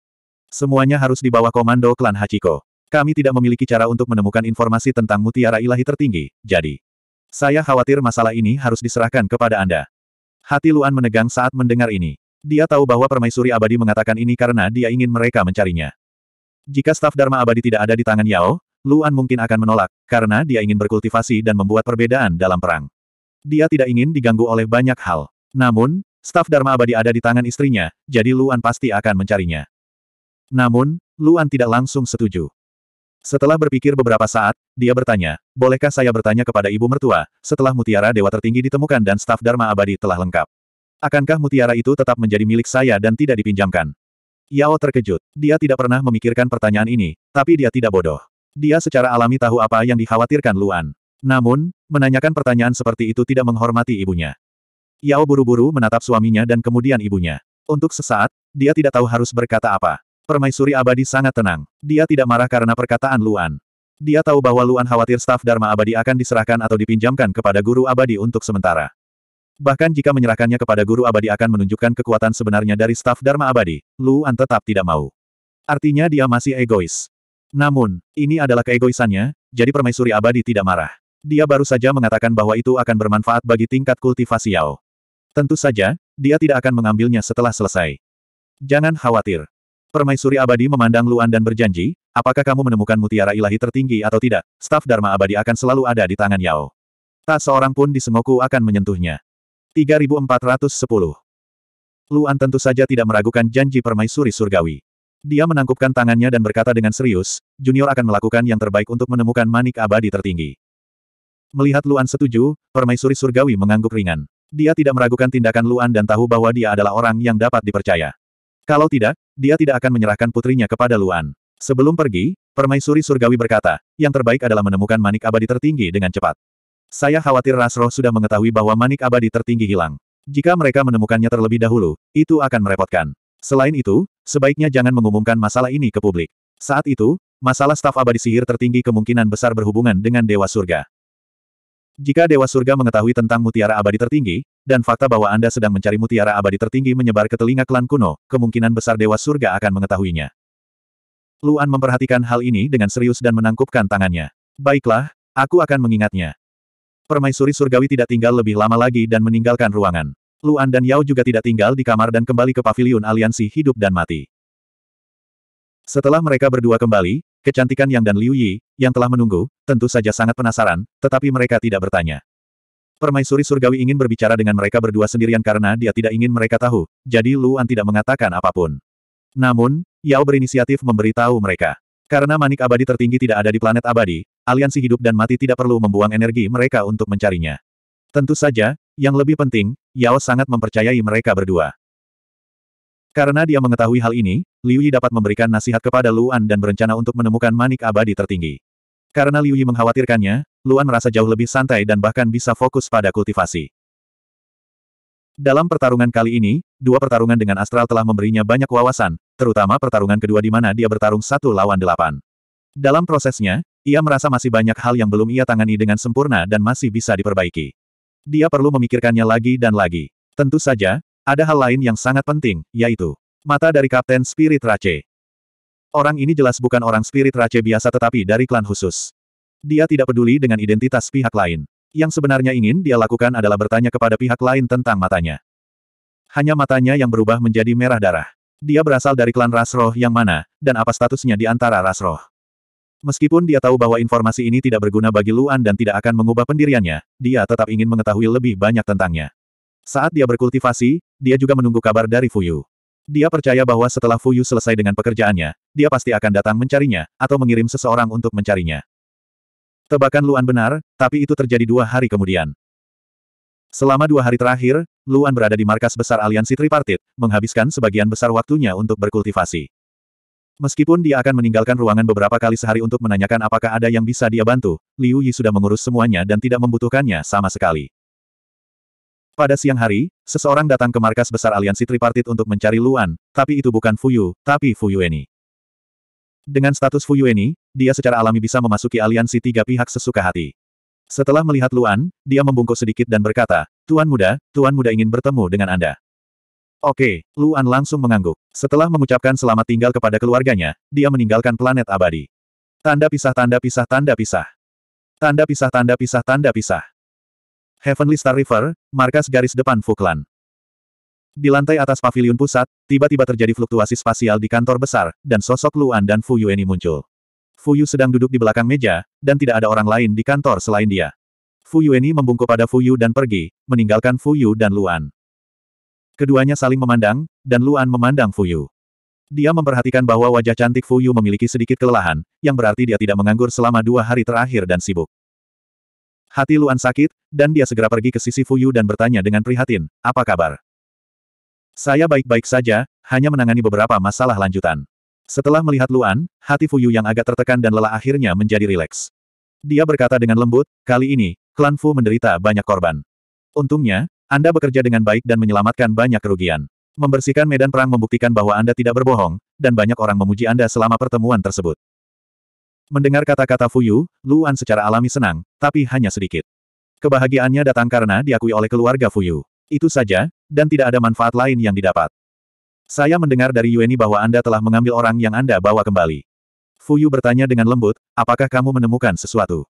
Semuanya harus di bawah komando klan Hachiko. Kami tidak memiliki cara untuk menemukan informasi tentang mutiara ilahi tertinggi, jadi... Saya khawatir masalah ini harus diserahkan kepada Anda. Hati Luan menegang saat mendengar ini. Dia tahu bahwa Permaisuri Abadi mengatakan ini karena dia ingin mereka mencarinya. Jika staf Dharma Abadi tidak ada di tangan Yao, Luan mungkin akan menolak, karena dia ingin berkultivasi dan membuat perbedaan dalam perang. Dia tidak ingin diganggu oleh banyak hal. Namun, staf Dharma Abadi ada di tangan istrinya, jadi Luan pasti akan mencarinya. Namun, Luan tidak langsung setuju. Setelah berpikir beberapa saat, dia bertanya, bolehkah saya bertanya kepada ibu mertua, setelah mutiara dewa tertinggi ditemukan dan staf Dharma abadi telah lengkap. Akankah mutiara itu tetap menjadi milik saya dan tidak dipinjamkan? Yao terkejut. Dia tidak pernah memikirkan pertanyaan ini, tapi dia tidak bodoh. Dia secara alami tahu apa yang dikhawatirkan Luan. Namun, menanyakan pertanyaan seperti itu tidak menghormati ibunya. Yao buru-buru menatap suaminya dan kemudian ibunya. Untuk sesaat, dia tidak tahu harus berkata apa. Permaisuri abadi sangat tenang. Dia tidak marah karena perkataan Luan. Dia tahu bahwa Luan khawatir staf Dharma abadi akan diserahkan atau dipinjamkan kepada guru abadi untuk sementara. Bahkan jika menyerahkannya kepada guru abadi akan menunjukkan kekuatan sebenarnya dari staf Dharma abadi, Luan tetap tidak mau. Artinya dia masih egois. Namun, ini adalah keegoisannya, jadi permaisuri abadi tidak marah. Dia baru saja mengatakan bahwa itu akan bermanfaat bagi tingkat kultivasi Yao. Tentu saja, dia tidak akan mengambilnya setelah selesai. Jangan khawatir, Permaisuri abadi memandang Luan dan berjanji, apakah kamu menemukan mutiara ilahi tertinggi atau tidak, staf Dharma abadi akan selalu ada di tangan Yao. Tak seorang pun di Semoku akan menyentuhnya. 3410 Luan tentu saja tidak meragukan janji permaisuri surgawi. Dia menangkupkan tangannya dan berkata dengan serius, Junior akan melakukan yang terbaik untuk menemukan manik abadi tertinggi. Melihat Luan setuju, permaisuri surgawi mengangguk ringan. Dia tidak meragukan tindakan Luan dan tahu bahwa dia adalah orang yang dapat dipercaya. Kalau tidak, dia tidak akan menyerahkan putrinya kepada Luan. Sebelum pergi, Permaisuri Surgawi berkata, yang terbaik adalah menemukan manik abadi tertinggi dengan cepat. Saya khawatir Rasroh sudah mengetahui bahwa manik abadi tertinggi hilang. Jika mereka menemukannya terlebih dahulu, itu akan merepotkan. Selain itu, sebaiknya jangan mengumumkan masalah ini ke publik. Saat itu, masalah staf abadi sihir tertinggi kemungkinan besar berhubungan dengan Dewa Surga. Jika Dewa Surga mengetahui tentang mutiara abadi tertinggi, dan fakta bahwa Anda sedang mencari mutiara abadi tertinggi menyebar ke telinga klan kuno, kemungkinan besar Dewa Surga akan mengetahuinya. Luan memperhatikan hal ini dengan serius dan menangkupkan tangannya. Baiklah, aku akan mengingatnya. Permaisuri surgawi tidak tinggal lebih lama lagi dan meninggalkan ruangan. Luan dan Yao juga tidak tinggal di kamar dan kembali ke paviliun aliansi hidup dan mati. Setelah mereka berdua kembali, kecantikan Yang dan Liu Yi, yang telah menunggu, tentu saja sangat penasaran, tetapi mereka tidak bertanya. Permaisuri surgawi ingin berbicara dengan mereka berdua sendirian karena dia tidak ingin mereka tahu, jadi Luan tidak mengatakan apapun. Namun, Yao berinisiatif memberitahu mereka. Karena manik abadi tertinggi tidak ada di planet abadi, aliansi hidup dan mati tidak perlu membuang energi mereka untuk mencarinya. Tentu saja, yang lebih penting, Yao sangat mempercayai mereka berdua. Karena dia mengetahui hal ini, Liu Yi dapat memberikan nasihat kepada Luan dan berencana untuk menemukan manik abadi tertinggi. Karena Liu Yi mengkhawatirkannya, Luan merasa jauh lebih santai dan bahkan bisa fokus pada kultivasi. Dalam pertarungan kali ini, dua pertarungan dengan Astral telah memberinya banyak wawasan, terutama pertarungan kedua di mana dia bertarung satu lawan delapan. Dalam prosesnya, ia merasa masih banyak hal yang belum ia tangani dengan sempurna dan masih bisa diperbaiki. Dia perlu memikirkannya lagi dan lagi. Tentu saja, ada hal lain yang sangat penting, yaitu mata dari Kapten Spirit Rache. Orang ini jelas bukan orang Spirit Rache biasa tetapi dari klan khusus. Dia tidak peduli dengan identitas pihak lain. Yang sebenarnya ingin dia lakukan adalah bertanya kepada pihak lain tentang matanya. Hanya matanya yang berubah menjadi merah darah. Dia berasal dari klan Rasroh, yang mana, dan apa statusnya di antara Rasroh. Meskipun dia tahu bahwa informasi ini tidak berguna bagi Luan dan tidak akan mengubah pendiriannya, dia tetap ingin mengetahui lebih banyak tentangnya. Saat dia berkultivasi, dia juga menunggu kabar dari Fuyu. Dia percaya bahwa setelah Fuyu selesai dengan pekerjaannya, dia pasti akan datang mencarinya, atau mengirim seseorang untuk mencarinya. Tebakan Luan benar, tapi itu terjadi dua hari kemudian. Selama dua hari terakhir, Luan berada di markas besar aliansi tripartit, menghabiskan sebagian besar waktunya untuk berkultivasi. Meskipun dia akan meninggalkan ruangan beberapa kali sehari untuk menanyakan apakah ada yang bisa dia bantu, Liu Yi sudah mengurus semuanya dan tidak membutuhkannya sama sekali. Pada siang hari, seseorang datang ke markas besar aliansi tripartit untuk mencari Luan, tapi itu bukan Fuyu, tapi Eni. Dengan status Eni, dia secara alami bisa memasuki aliansi tiga pihak sesuka hati. Setelah melihat Luan, dia membungkuk sedikit dan berkata, Tuan Muda, Tuan Muda ingin bertemu dengan Anda. Oke, Luan langsung mengangguk. Setelah mengucapkan selamat tinggal kepada keluarganya, dia meninggalkan planet abadi. Tanda pisah tanda pisah tanda pisah. Tanda pisah tanda pisah tanda pisah. Heavenly Star River, markas garis depan Fuklan. Di lantai atas pavilion pusat, tiba-tiba terjadi fluktuasi spasial di kantor besar, dan sosok Luan dan Fu Yueni muncul. Fu Yu sedang duduk di belakang meja, dan tidak ada orang lain di kantor selain dia. Fu Yueni membungkuk pada Fu Yu dan pergi, meninggalkan Fu Yu dan Luan. Keduanya saling memandang, dan Luan memandang Fu Yu. Dia memperhatikan bahwa wajah cantik Fu Yu memiliki sedikit kelelahan, yang berarti dia tidak menganggur selama dua hari terakhir dan sibuk. Hati Luan sakit, dan dia segera pergi ke sisi Fuyu dan bertanya dengan prihatin, apa kabar? Saya baik-baik saja, hanya menangani beberapa masalah lanjutan. Setelah melihat Luan, hati Fuyu yang agak tertekan dan lelah akhirnya menjadi rileks. Dia berkata dengan lembut, kali ini, klan Fu menderita banyak korban. Untungnya, Anda bekerja dengan baik dan menyelamatkan banyak kerugian. Membersihkan medan perang membuktikan bahwa Anda tidak berbohong, dan banyak orang memuji Anda selama pertemuan tersebut. Mendengar kata-kata Fuyu, Luan secara alami senang, tapi hanya sedikit. Kebahagiaannya datang karena diakui oleh keluarga Fuyu. Itu saja, dan tidak ada manfaat lain yang didapat. Saya mendengar dari Yueni bahwa Anda telah mengambil orang yang Anda bawa kembali. Fuyu bertanya dengan lembut, apakah kamu menemukan sesuatu?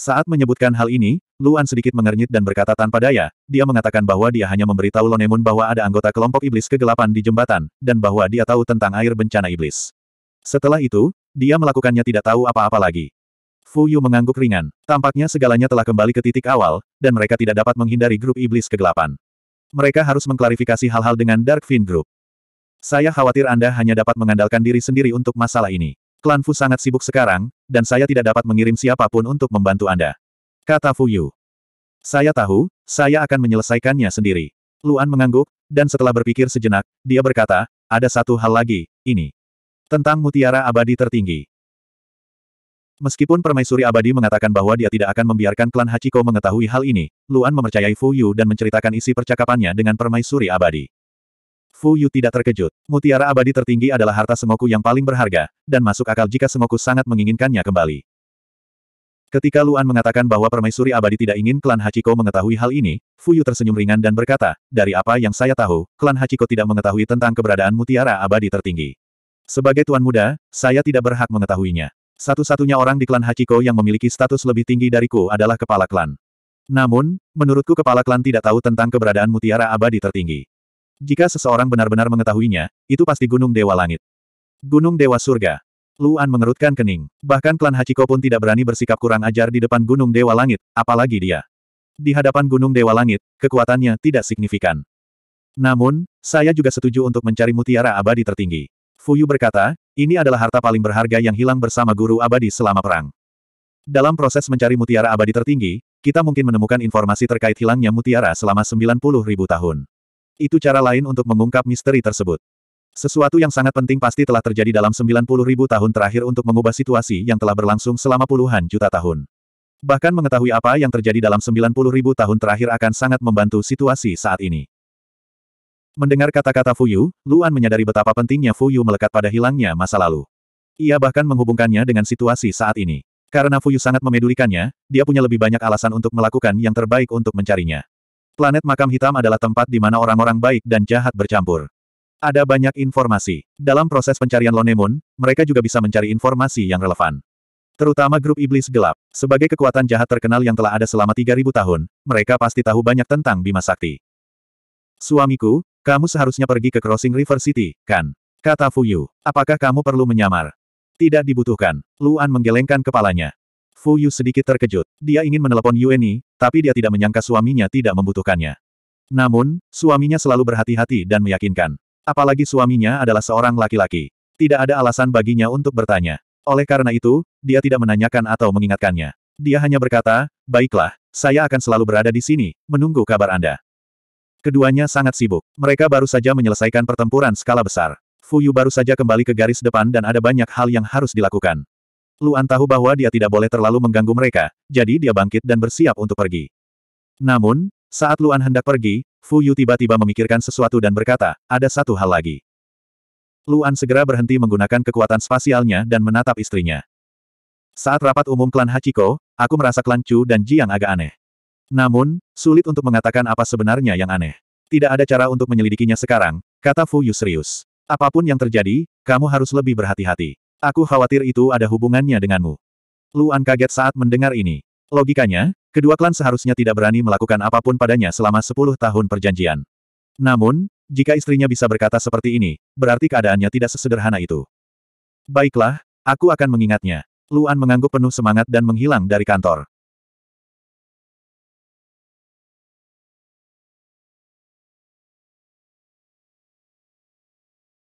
Saat menyebutkan hal ini, Luan sedikit mengernyit dan berkata tanpa daya, dia mengatakan bahwa dia hanya memberitahu Lonemun bahwa ada anggota kelompok iblis kegelapan di jembatan, dan bahwa dia tahu tentang air bencana iblis. Setelah itu, dia melakukannya tidak tahu apa-apa lagi. Fu Yu mengangguk ringan. Tampaknya segalanya telah kembali ke titik awal, dan mereka tidak dapat menghindari grup iblis kegelapan. Mereka harus mengklarifikasi hal-hal dengan Dark Fin Group. Saya khawatir Anda hanya dapat mengandalkan diri sendiri untuk masalah ini. Klan Fu sangat sibuk sekarang, dan saya tidak dapat mengirim siapapun untuk membantu Anda. Kata Fu Yu. Saya tahu, saya akan menyelesaikannya sendiri. Luan mengangguk, dan setelah berpikir sejenak, dia berkata, ada satu hal lagi, ini. Tentang mutiara abadi tertinggi. Meskipun Permaisuri Abadi mengatakan bahwa dia tidak akan membiarkan klan Hachiko mengetahui hal ini, Luan mempercayai Fu Yu dan menceritakan isi percakapannya dengan Permaisuri Abadi. Fu Yu tidak terkejut. Mutiara abadi tertinggi adalah harta Sengoku yang paling berharga, dan masuk akal jika Sengoku sangat menginginkannya kembali. Ketika Luan mengatakan bahwa Permaisuri Abadi tidak ingin klan Hachiko mengetahui hal ini, Fu Yu tersenyum ringan dan berkata, dari apa yang saya tahu, klan Hachiko tidak mengetahui tentang keberadaan mutiara abadi tertinggi. Sebagai tuan muda, saya tidak berhak mengetahuinya. Satu-satunya orang di klan Hachiko yang memiliki status lebih tinggi dariku adalah kepala klan. Namun, menurutku kepala klan tidak tahu tentang keberadaan mutiara abadi tertinggi. Jika seseorang benar-benar mengetahuinya, itu pasti Gunung Dewa Langit. Gunung Dewa Surga. Luan mengerutkan kening. Bahkan klan Hachiko pun tidak berani bersikap kurang ajar di depan Gunung Dewa Langit, apalagi dia. Di hadapan Gunung Dewa Langit, kekuatannya tidak signifikan. Namun, saya juga setuju untuk mencari mutiara abadi tertinggi. Fuyu berkata, ini adalah harta paling berharga yang hilang bersama guru abadi selama perang. Dalam proses mencari mutiara abadi tertinggi, kita mungkin menemukan informasi terkait hilangnya mutiara selama 90 ribu tahun. Itu cara lain untuk mengungkap misteri tersebut. Sesuatu yang sangat penting pasti telah terjadi dalam 90 ribu tahun terakhir untuk mengubah situasi yang telah berlangsung selama puluhan juta tahun. Bahkan mengetahui apa yang terjadi dalam 90 ribu tahun terakhir akan sangat membantu situasi saat ini. Mendengar kata-kata Fuyu, Luan menyadari betapa pentingnya Fuyu melekat pada hilangnya masa lalu. Ia bahkan menghubungkannya dengan situasi saat ini. Karena Fuyu sangat memedulikannya, dia punya lebih banyak alasan untuk melakukan yang terbaik untuk mencarinya. Planet Makam Hitam adalah tempat di mana orang-orang baik dan jahat bercampur. Ada banyak informasi. Dalam proses pencarian Lonemun, mereka juga bisa mencari informasi yang relevan. Terutama grup iblis gelap. Sebagai kekuatan jahat terkenal yang telah ada selama 3000 tahun, mereka pasti tahu banyak tentang Bima Sakti. Suamiku, kamu seharusnya pergi ke Crossing River City, kan? Kata Fuyu. Apakah kamu perlu menyamar? Tidak dibutuhkan. Luan menggelengkan kepalanya. Fuyu sedikit terkejut. Dia ingin menelepon Yueni, tapi dia tidak menyangka suaminya tidak membutuhkannya. Namun, suaminya selalu berhati-hati dan meyakinkan. Apalagi suaminya adalah seorang laki-laki. Tidak ada alasan baginya untuk bertanya. Oleh karena itu, dia tidak menanyakan atau mengingatkannya. Dia hanya berkata, baiklah, saya akan selalu berada di sini, menunggu kabar Anda. Keduanya sangat sibuk. Mereka baru saja menyelesaikan pertempuran skala besar. Fu Yu baru saja kembali ke garis depan dan ada banyak hal yang harus dilakukan. Luan tahu bahwa dia tidak boleh terlalu mengganggu mereka, jadi dia bangkit dan bersiap untuk pergi. Namun, saat Luan hendak pergi, Fu Yu tiba-tiba memikirkan sesuatu dan berkata, ada satu hal lagi. Luan segera berhenti menggunakan kekuatan spasialnya dan menatap istrinya. Saat rapat umum klan Hachiko, aku merasa klan Chu dan Jiang agak aneh. Namun, sulit untuk mengatakan apa sebenarnya yang aneh. Tidak ada cara untuk menyelidikinya sekarang, kata Fu Yu serius. Apapun yang terjadi, kamu harus lebih berhati-hati. Aku khawatir itu ada hubungannya denganmu. Luan kaget saat mendengar ini. Logikanya, kedua klan seharusnya tidak berani melakukan apapun padanya selama 10 tahun perjanjian. Namun, jika istrinya bisa berkata seperti ini, berarti keadaannya tidak sesederhana itu. Baiklah, aku akan mengingatnya. Luan mengangguk penuh semangat dan menghilang dari kantor.